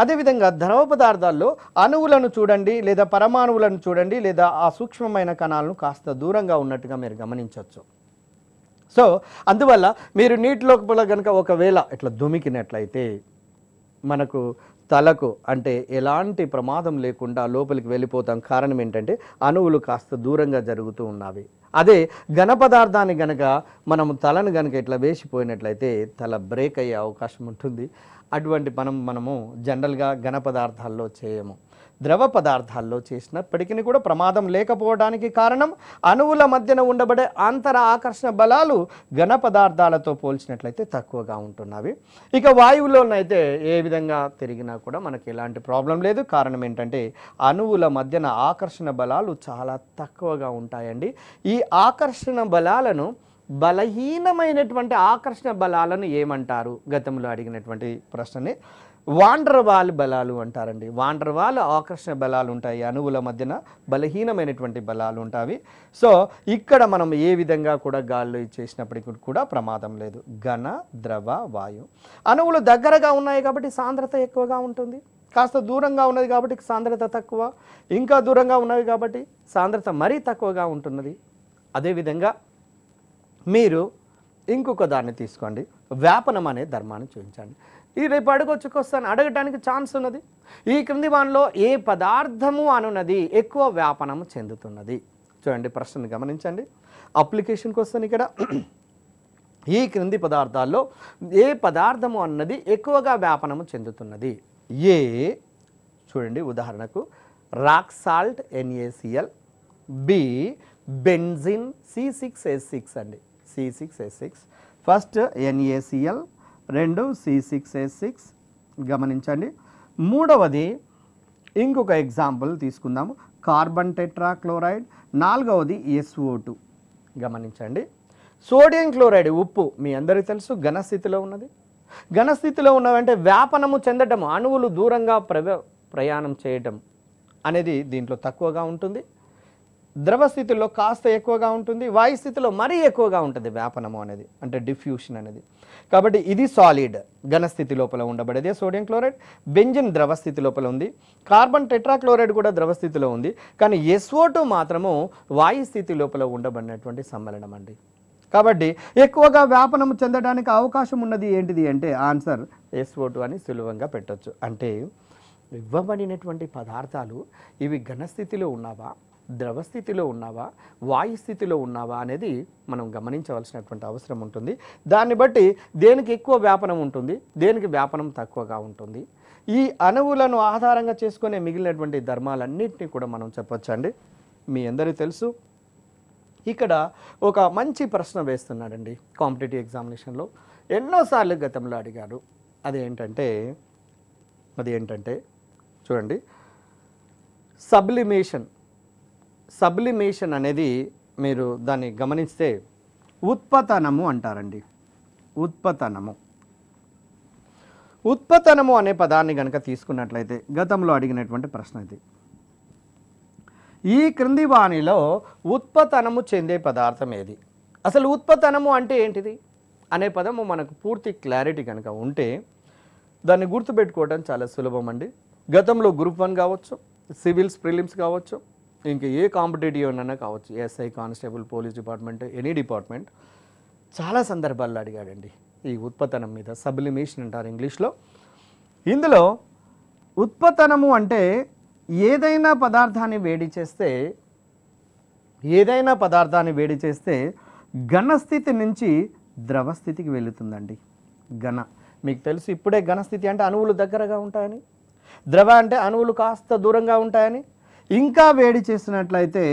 అదేవిధంగా ద్రవ పదార్థాల్లో అణువులను చూడండి లేదా పరమాణువులను చూడండి లేదా ఆ సూక్ష్మమైన కణాలను కాస్త దూరంగా ఉన్నట్టుగా మీరు గమనించవచ్చు సో అందువల్ల మీరు నీటిలోపల కనుక ఒకవేళ ఇట్లా దుమికినట్లయితే మనకు తలకు అంటే ఎలాంటి ప్రమాదం లేకుండా లోపలికి వెళ్ళిపోతాం కారణం ఏంటంటే అణువులు కాస్త దూరంగా జరుగుతూ ఉన్నవి అదే ఘన పదార్థాన్ని గనక మనం తలను గనక ఇట్లా వేసిపోయినట్లయితే తల బ్రేక్ అయ్యే అవకాశం ఉంటుంది అటువంటి మనం మనము జనరల్గా ఘన పదార్థాల్లో చేయము ద్రవ పదార్థాల్లో చేసినప్పటికీ కూడా ప్రమాదం లేకపోవడానికి కారణం అణువుల మధ్యన ఉండబడే అంతర ఆకర్షణ బలాలు ఘన పదార్థాలతో పోల్చినట్లయితే తక్కువగా ఉంటున్నవి ఇక వాయువులోనైతే ఏ విధంగా తిరిగినా కూడా మనకి ఎలాంటి ప్రాబ్లం లేదు కారణం ఏంటంటే అణువుల మధ్యన ఆకర్షణ బలాలు చాలా తక్కువగా ఉంటాయండి ఈ ఆకర్షణ బలాలను బలహీనమైనటువంటి ఆకర్షణ బలాలను ఏమంటారు గతంలో అడిగినటువంటి ప్రశ్నని వాండ్రవాల్ బలాలు అంటారండి వాండ్రవాల్ ఆకర్షణ బలాలు ఉంటాయి అణువుల మధ్యన బలహీనమైనటువంటి బలాలు ఉంటాయి సో ఇక్కడ మనం ఏ విధంగా కూడా గాల్లో చేసినప్పటికీ కూడా ప్రమాదం లేదు ఘన ద్రవ వాయు అణువులు దగ్గరగా ఉన్నాయి కాబట్టి సాంద్రత ఎక్కువగా ఉంటుంది కాస్త దూరంగా ఉన్నది కాబట్టి సాంద్రత తక్కువ ఇంకా దూరంగా ఉన్నది కాబట్టి సాంద్రత మరీ తక్కువగా ఉంటున్నది అదేవిధంగా మీరు ఇంకొక దాన్ని తీసుకోండి వ్యాపనం అనే ధర్మాన్ని చూపించండి ఈ రేపు అడగొచ్చుకొస్తాను అడగటానికి ఛాన్స్ ఉన్నది ఈ క్రింది వానిలో ఏ పదార్థము అనున్నది ఎక్కువ వ్యాపనము చెందుతున్నది చూడండి ప్రశ్నను గమనించండి అప్లికేషన్కి వస్తాను ఇక్కడ ఈ క్రింది పదార్థాల్లో ఏ పదార్థము అన్నది ఎక్కువగా వ్యాపనము చెందుతున్నది ఏ చూడండి ఉదాహరణకు rock salt NaCl B benzene C six S six అండి C six S six first NaCl రెండు సి సిక్స్ ఎస్ సిక్స్ గమనించండి మూడవది ఇంకొక ఎగ్జాంపుల్ తీసుకుందాము కార్బన్ టెట్రాక్లోరైడ్ నాలుగవది ఎస్ఓ టూ గమనించండి సోడియం క్లోరైడ్ ఉప్పు మీ అందరికీ తెలుసు ఘనస్థితిలో ఉన్నది ఘనస్థితిలో ఉన్నవంటే వ్యాపనము చెందటం అణువులు దూరంగా ప్రయాణం చేయటం అనేది దీంట్లో తక్కువగా ఉంటుంది ద్రవ స్థితిలో కాస్త ఎక్కువగా ఉంటుంది వాయు స్థితిలో మరీ ఎక్కువగా ఉంటుంది వ్యాపనము అనేది అంటే డిఫ్యూషన్ అనేది కాబట్టి ఇది సాలిడ్ ఘన స్థితి లోపల ఉండబడేది సోడియం క్లోరైడ్ బెంజిన్ ద్రవ స్థితి లోపల ఉంది కార్బన్ టెట్రాక్లోరైడ్ కూడా ద్రవ స్థితిలో ఉంది కానీ ఎస్ఓటు మాత్రము వాయు స్థితి లోపల ఉండబడినటువంటి సమ్మలనం అండి కాబట్టి ఎక్కువగా వ్యాపనము చెందడానికి అవకాశం ఉన్నది ఏంటిది అంటే ఆన్సర్ ఎస్ఓటు అని సులభంగా పెట్టచ్చు అంటే ఇవ్వబడినటువంటి పదార్థాలు ఇవి ఘనస్థితిలో ఉన్నావా ద్రవస్థితిలో ఉన్నావా స్థితిలో ఉన్నావా అనేది మనం గమనించవలసినటువంటి అవసరం ఉంటుంది దాన్ని బట్టి దేనికి ఎక్కువ వ్యాపనం ఉంటుంది దేనికి వ్యాపనం తక్కువగా ఉంటుంది ఈ అణువులను ఆధారంగా చేసుకునే మిగిలినటువంటి ధర్మాలన్నింటినీ కూడా మనం చెప్పొచ్చండి మీ అందరూ తెలుసు ఇక్కడ ఒక మంచి ప్రశ్న వేస్తున్నాడండి కాంపిటేటివ్ ఎగ్జామినేషన్లో ఎన్నోసార్లు గతంలో అడిగాడు అదేంటంటే అదేంటంటే చూడండి సబ్లిమేషన్ సబ్లిమేషన్ అనేది మీరు దాన్ని గమనిస్తే ఉత్పతనము అంటారండి ఉత్పతనము ఉత్పతనము అనే పదాన్ని కనుక తీసుకున్నట్లయితే గతంలో అడిగినటువంటి ప్రశ్న ఇది ఈ క్రింది వాణిలో ఉత్పతనము చెందే పదార్థం ఏది అసలు ఉత్పతనము అంటే ఏంటిది అనే పదము మనకు పూర్తి క్లారిటీ కనుక ఉంటే దాన్ని గుర్తుపెట్టుకోవడం చాలా సులభం అండి గతంలో గ్రూప్ వన్ కావచ్చు సివిల్స్ ప్రిలిమ్స్ కావచ్చు ఇంకా ఏ కాంపిటేటివ్ అన్నా కావచ్చు SI constable police department any department చాలా సందర్భాల్లో అడిగాడండి ఈ ఉత్పతనం మీద సబ్లిమేషన్ అంటారు ఇంగ్లీష్లో ఇందులో ఉత్పతనము అంటే ఏదైనా పదార్థాన్ని వేడి చేస్తే ఏదైనా పదార్థాన్ని వేడి చేస్తే ఘనస్థితి నుంచి ద్రవస్థితికి వెళుతుందండి ఘన మీకు తెలుసు ఇప్పుడే ఘనస్థితి అంటే అణువులు దగ్గరగా ఉంటాయని ద్రవ అంటే అణువులు కాస్త దూరంగా ఉంటాయని ఇంకా వేడి చేసినట్లయితే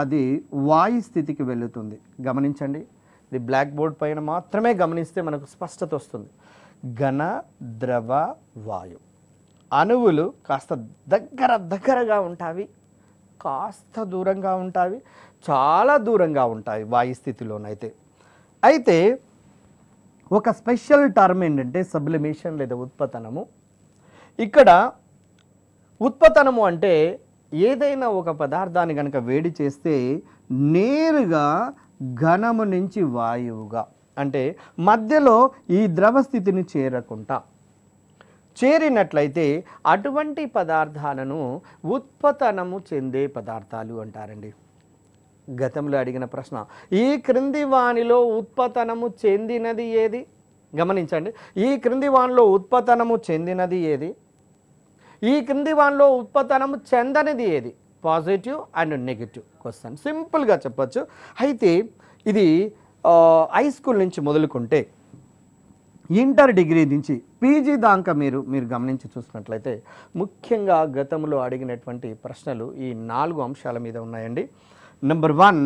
అది వాయు స్థితికి వెళుతుంది గమనించండి ఇది బ్లాక్ బోర్డ్ పైన మాత్రమే గమనిస్తే మనకు స్పష్టత వస్తుంది ఘన ద్రవ వాయు అణువులు కాస్త దగ్గర దగ్గరగా ఉంటాయి కాస్త దూరంగా ఉంటాయి చాలా దూరంగా ఉంటాయి వాయు స్థితిలోనైతే అయితే ఒక స్పెషల్ టర్మ్ ఏంటంటే సబ్లిమేషన్ లేదా ఉత్పతనము ఇక్కడ ఉత్పతనము అంటే ఏదైనా ఒక పదార్థాన్ని కనుక వేడి చేస్తే నేరుగా ఘనము నుంచి వాయువుగా అంటే మధ్యలో ఈ ద్రవస్థితిని చేరకుండా చేరినట్లయితే అటువంటి పదార్థాలను ఉత్పతనము చెందే పదార్థాలు అంటారండి గతంలో అడిగిన ప్రశ్న ఈ క్రింది వాణిలో ఉత్పతనము చెందినది ఏది గమనించండి ఈ క్రింది వాణిలో ఉత్పతనము చెందినది ఏది ఈ క్రింది వానిలో ఉత్పతనము చెందనిది ఏది పాజిటివ్ అండ్ నెగిటివ్ క్వశ్చన్ సింపుల్గా చెప్పచ్చు అయితే ఇది హై స్కూల్ నుంచి మొదలుకుంటే ఇంటర్ డిగ్రీ నుంచి పీజీ దాకా మీరు మీరు గమనించి చూసినట్లయితే ముఖ్యంగా గతంలో అడిగినటువంటి ప్రశ్నలు ఈ నాలుగు అంశాల మీద ఉన్నాయండి నెంబర్ వన్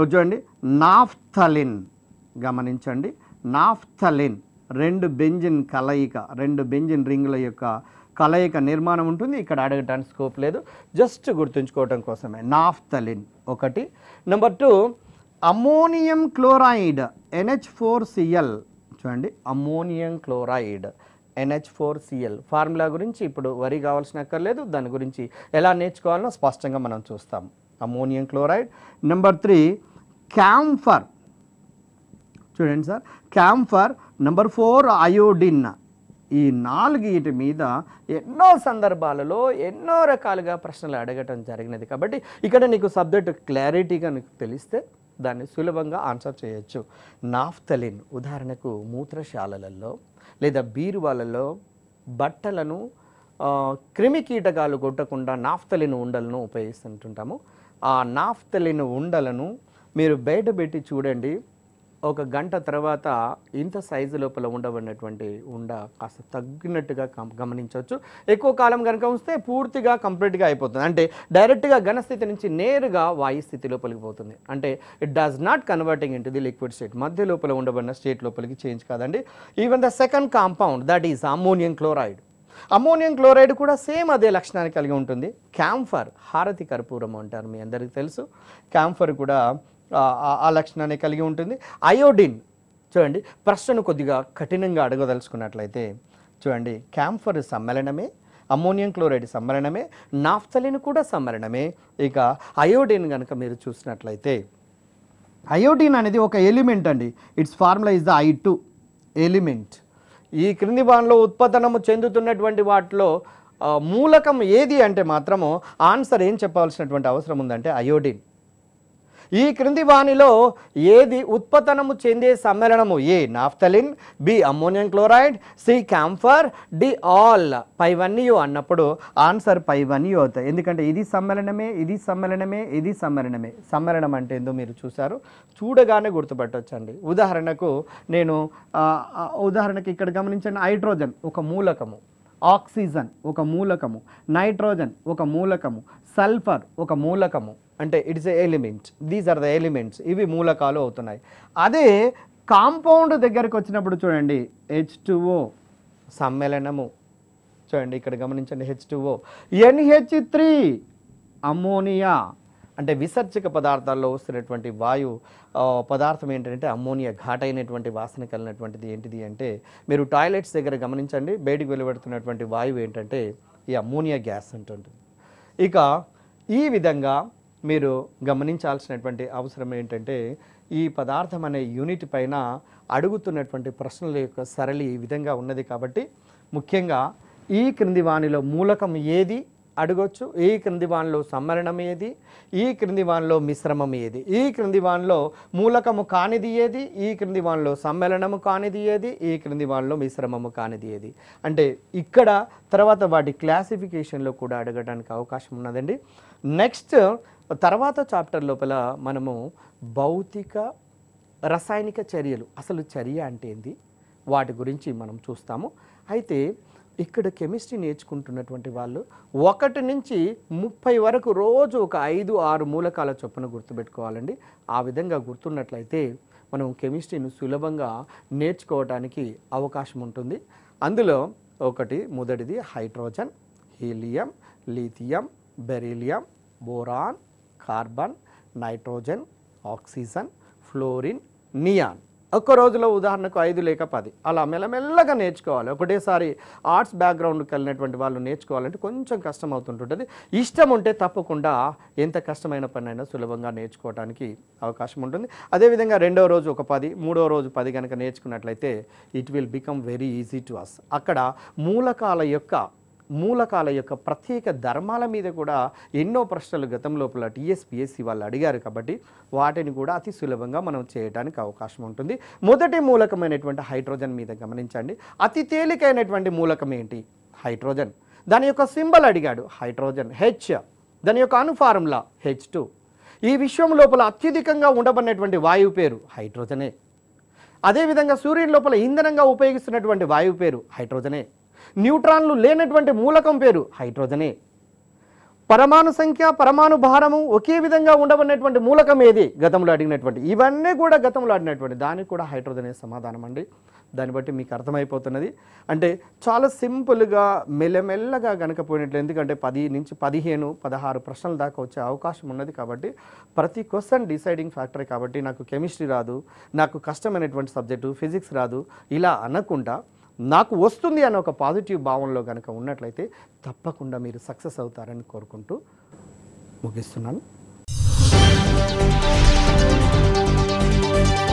చూడండి నాఫ్థలిన్ గమనించండి నాఫ్థలిన్ రెండు బెంజిన్ కలయిక రెండు బెంజిన్ రింగుల యొక్క కలయిక నిర్మాణం ఉంటుంది ఇక్కడ అడగటానికి స్కోప్ లేదు జస్ట్ గుర్తుంచుకోవటం కోసమే నాఫ్తలిన్ ఒకటి number two ammonium chloride NH four Cl చూడండి ammonium chloride NH four Cl formula గురించి ఇప్పుడు వరి కావాల్సిన అక్కర్లేదు దాని గురించి ఎలా నేర్చుకోవాలో స్పష్టంగా మనం చూస్తాం ammonium chloride number three camphor చూడండి sir camphor number four iodine ఈ నాలుగీటి మీద ఎన్నో సందర్భాలలో ఎన్నో రకాలుగా ప్రశ్నలు అడగటం జరిగినది కాబట్టి ఇక్కడ నీకు సబ్జెక్ట్ క్లారిటీగా నీకు తెలిస్తే దాన్ని సులభంగా ఆన్సర్ చేయొచ్చు నాఫ్తలిన్ ఉదాహరణకు మూత్రశాలలలో లేదా బీరువాలలో బట్టలను క్రిమి కీటకాలు కొట్టకుండా నాఫ్తలిన్ ఉండలను ఉపయోగిస్తుంటుంటాము ఆ నాఫ్తలిన్ ఉండలను మీరు బయట పెట్టి చూడండి ఒక గంట తర్వాత ఇంత సైజు లోపల ఉండబడినటువంటి ఉండ కాస్త తగ్గినట్టుగా గమనించవచ్చు ఎక్కువ కాలం కనుక ఉంచితే పూర్తిగా కంప్లీట్గా అయిపోతుంది అంటే డైరెక్ట్గా ఘనస్థితి నుంచి నేరుగా వాయు స్థితి లోపలికి పోతుంది అంటే it does not converting into the liquid state మధ్య లోపల ఉండబడిన స్టేట్ లోపలికి చేంజ్ కాదండి even the second compound that is ammonium chloride ammonium chloride కూడా సేమ్ అదే లక్షణాన్ని కలిగి ఉంటుంది క్యాంఫర్ హారతి కర్పూరం అంటారు మీ అందరికీ తెలుసు క్యాంఫర్ కూడా ఆ లక్షణాన్ని కలిగి ఉంటుంది అయోడిన్ చూడండి ప్రశ్నను కొద్దిగా కఠినంగా అడగదలుచుకున్నట్లయితే చూడండి క్యాంఫర్ సమ్మేళనమే అమ్మోనియం క్లోరైడ్ సమ్మరణమే నాఫ్తలిన్ కూడా సమ్మరణమే ఇక అయోడిన్ కనుక మీరు చూసినట్లయితే అయోడిన్ అనేది ఒక ఎలిమెంట్ అండి it's formula is the I two element ఈ క్రింది బాణలో ఉత్పతనము చెందుతున్నటువంటి వాటిలో మూలకం ఏది అంటే మాత్రము ఆన్సర్ ఏం చెప్పాల్సినటువంటి అవసరం ఉందంటే అయోడిన్ ఈ క్రింది వాణిలో ఏది ఉత్పతనము చెందే సమ్మేళనము A naphthalene B ammonium chloride C camphor D all యూ అన్నప్పుడు ఆన్సర్ యూ అవుతాయి ఎందుకంటే ఇది సమ్మేళనమే ఇది సమ్మేళనమే ఇది సమ్మేళనమే సమ్మేళనం అంటే ఏందో మీరు చూశారు చూడగానే గుర్తుపట్టవచ్చండి ఉదాహరణకు నేను ఉదాహరణకు ఇక్కడ గమనించండి హైడ్రోజన్ ఒక మూలకము ఆక్సిజన్ ఒక మూలకము నైట్రోజన్ ఒక మూలకము సల్ఫర్ ఒక మూలకము అంటే it's a element these are the elements ఇవి మూలకాలు అవుతున్నాయి అదే కాంపౌండ్ దగ్గరకు వచ్చినప్పుడు చూడండి హెచ్ సమ్మేళనము చూడండి ఇక్కడ గమనించండి H two O NH three ammonia అంటే విసర్జక పదార్థాల్లో వస్తున్నటువంటి వాయు పదార్థం ఏంటంటే అమ్మోనియా ఘాటైనటువంటి వాసన కలిగినటువంటిది ఏంటిది అంటే మీరు టాయిలెట్స్ దగ్గర గమనించండి బయటికి వెలువడుతున్నటువంటి వాయువు ఏంటంటే ఈ అమ్మోనియా గ్యాస్ ఉంటుంది ఇక ఈ విధంగా మీరు గమనించాల్సినటువంటి అవసరం ఏంటంటే ఈ పదార్థం అనే యూనిట్ పైన అడుగుతున్నటువంటి ప్రశ్నల యొక్క సరళి ఈ విధంగా ఉన్నది కాబట్టి ముఖ్యంగా ఈ క్రింది వాణిలో మూలకం ఏది అడగొచ్చు ఈ క్రింది వాణిలో సమ్మరణం ఏది ఈ క్రింది వాణిలో మిశ్రమం ఏది ఈ క్రింది వాణిలో మూలకము కానిది ఏది ఈ క్రింది వాణిలో సమ్మేళనము కానిది ఏది ఈ క్రింది వాణిలో మిశ్రమము కానిది ఏది అంటే ఇక్కడ తర్వాత వాటి క్లాసిఫికేషన్లో కూడా అడగడానికి అవకాశం ఉన్నదండి నెక్స్ట్ తర్వాత చాప్టర్ లోపల మనము భౌతిక రసాయనిక చర్యలు అసలు చర్య అంటే ఏంది వాటి గురించి మనం చూస్తాము అయితే ఇక్కడ కెమిస్ట్రీ నేర్చుకుంటున్నటువంటి వాళ్ళు ఒకటి నుంచి ముప్పై వరకు రోజు ఒక ఐదు ఆరు మూలకాల చొప్పున గుర్తుపెట్టుకోవాలండి ఆ విధంగా గుర్తున్నట్లయితే మనం కెమిస్ట్రీని సులభంగా నేర్చుకోవడానికి అవకాశం ఉంటుంది అందులో ఒకటి మొదటిది hydrogen helium lithium beryllium boron carbon nitrogen oxygen fluorine neon ఒక్క రోజులో ఉదాహరణకు ఐదు లేక పది అలా మెల్లమెల్లగా నేర్చుకోవాలి ఒకటేసారి ఆర్ట్స్ బ్యాక్గ్రౌండ్కి వెళ్ళినటువంటి వాళ్ళు నేర్చుకోవాలంటే కొంచెం కష్టం అవుతుంటుంటుంది ఇష్టం ఉంటే తప్పకుండా ఎంత కష్టమైన పనైనా సులభంగా నేర్చుకోవడానికి అవకాశం ఉంటుంది అదేవిధంగా రెండో రోజు ఒక పది మూడో రోజు పది కనుక నేర్చుకున్నట్లయితే it will become very easy to us అక్కడ మూలకాల యొక్క మూలకాల యొక్క ప్రత్యేక ధర్మాల మీద కూడా ఎన్నో ప్రశ్నలు గతం లోపల టీఎస్పిఎస్సి వాళ్ళు అడిగారు కాబట్టి వాటిని కూడా అతి సులభంగా మనం చేయడానికి అవకాశం ఉంటుంది మొదటి మూలకమైనటువంటి హైడ్రోజన్ మీద గమనించండి అతి తేలికైనటువంటి మూలకం ఏంటి హైడ్రోజన్ దాని యొక్క సింబల్ అడిగాడు హైడ్రోజన్ హెచ్ దాని యొక్క అనుఫార్ములా హెచ్ టూ ఈ విశ్వం లోపల అత్యధికంగా ఉండబడినటువంటి వాయువు పేరు హైడ్రోజనే అదేవిధంగా సూర్యుని లోపల ఇంధనంగా ఉపయోగిస్తున్నటువంటి వాయువు పేరు హైడ్రోజనే న్యూట్రాన్లు లేనటువంటి మూలకం పేరు హైడ్రోజనే పరమాణు సంఖ్య పరమాణు భారము ఒకే విధంగా ఉండవనేటువంటి మూలకం ఏది గతంలో అడిగినటువంటి ఇవన్నీ కూడా గతంలో అడిగినటువంటి దానికి కూడా హైడ్రోజనే సమాధానం అండి దాన్ని బట్టి మీకు అర్థమైపోతున్నది అంటే చాలా సింపుల్గా మెల్లమెల్లగా గనక పోయినట్లు ఎందుకంటే పది నుంచి పదిహేను పదహారు ప్రశ్నల దాకా వచ్చే అవకాశం ఉన్నది కాబట్టి ప్రతి క్వశ్చన్ డిసైడింగ్ ఫ్యాక్టర్ కాబట్టి నాకు కెమిస్ట్రీ రాదు నాకు కష్టమైనటువంటి సబ్జెక్టు ఫిజిక్స్ రాదు ఇలా అనకుండా నాకు వస్తుంది అనే ఒక పాజిటివ్ భావనలో కనుక ఉన్నట్లయితే తప్పకుండా మీరు సక్సెస్ అవుతారని కోరుకుంటూ ముగిస్తున్నాను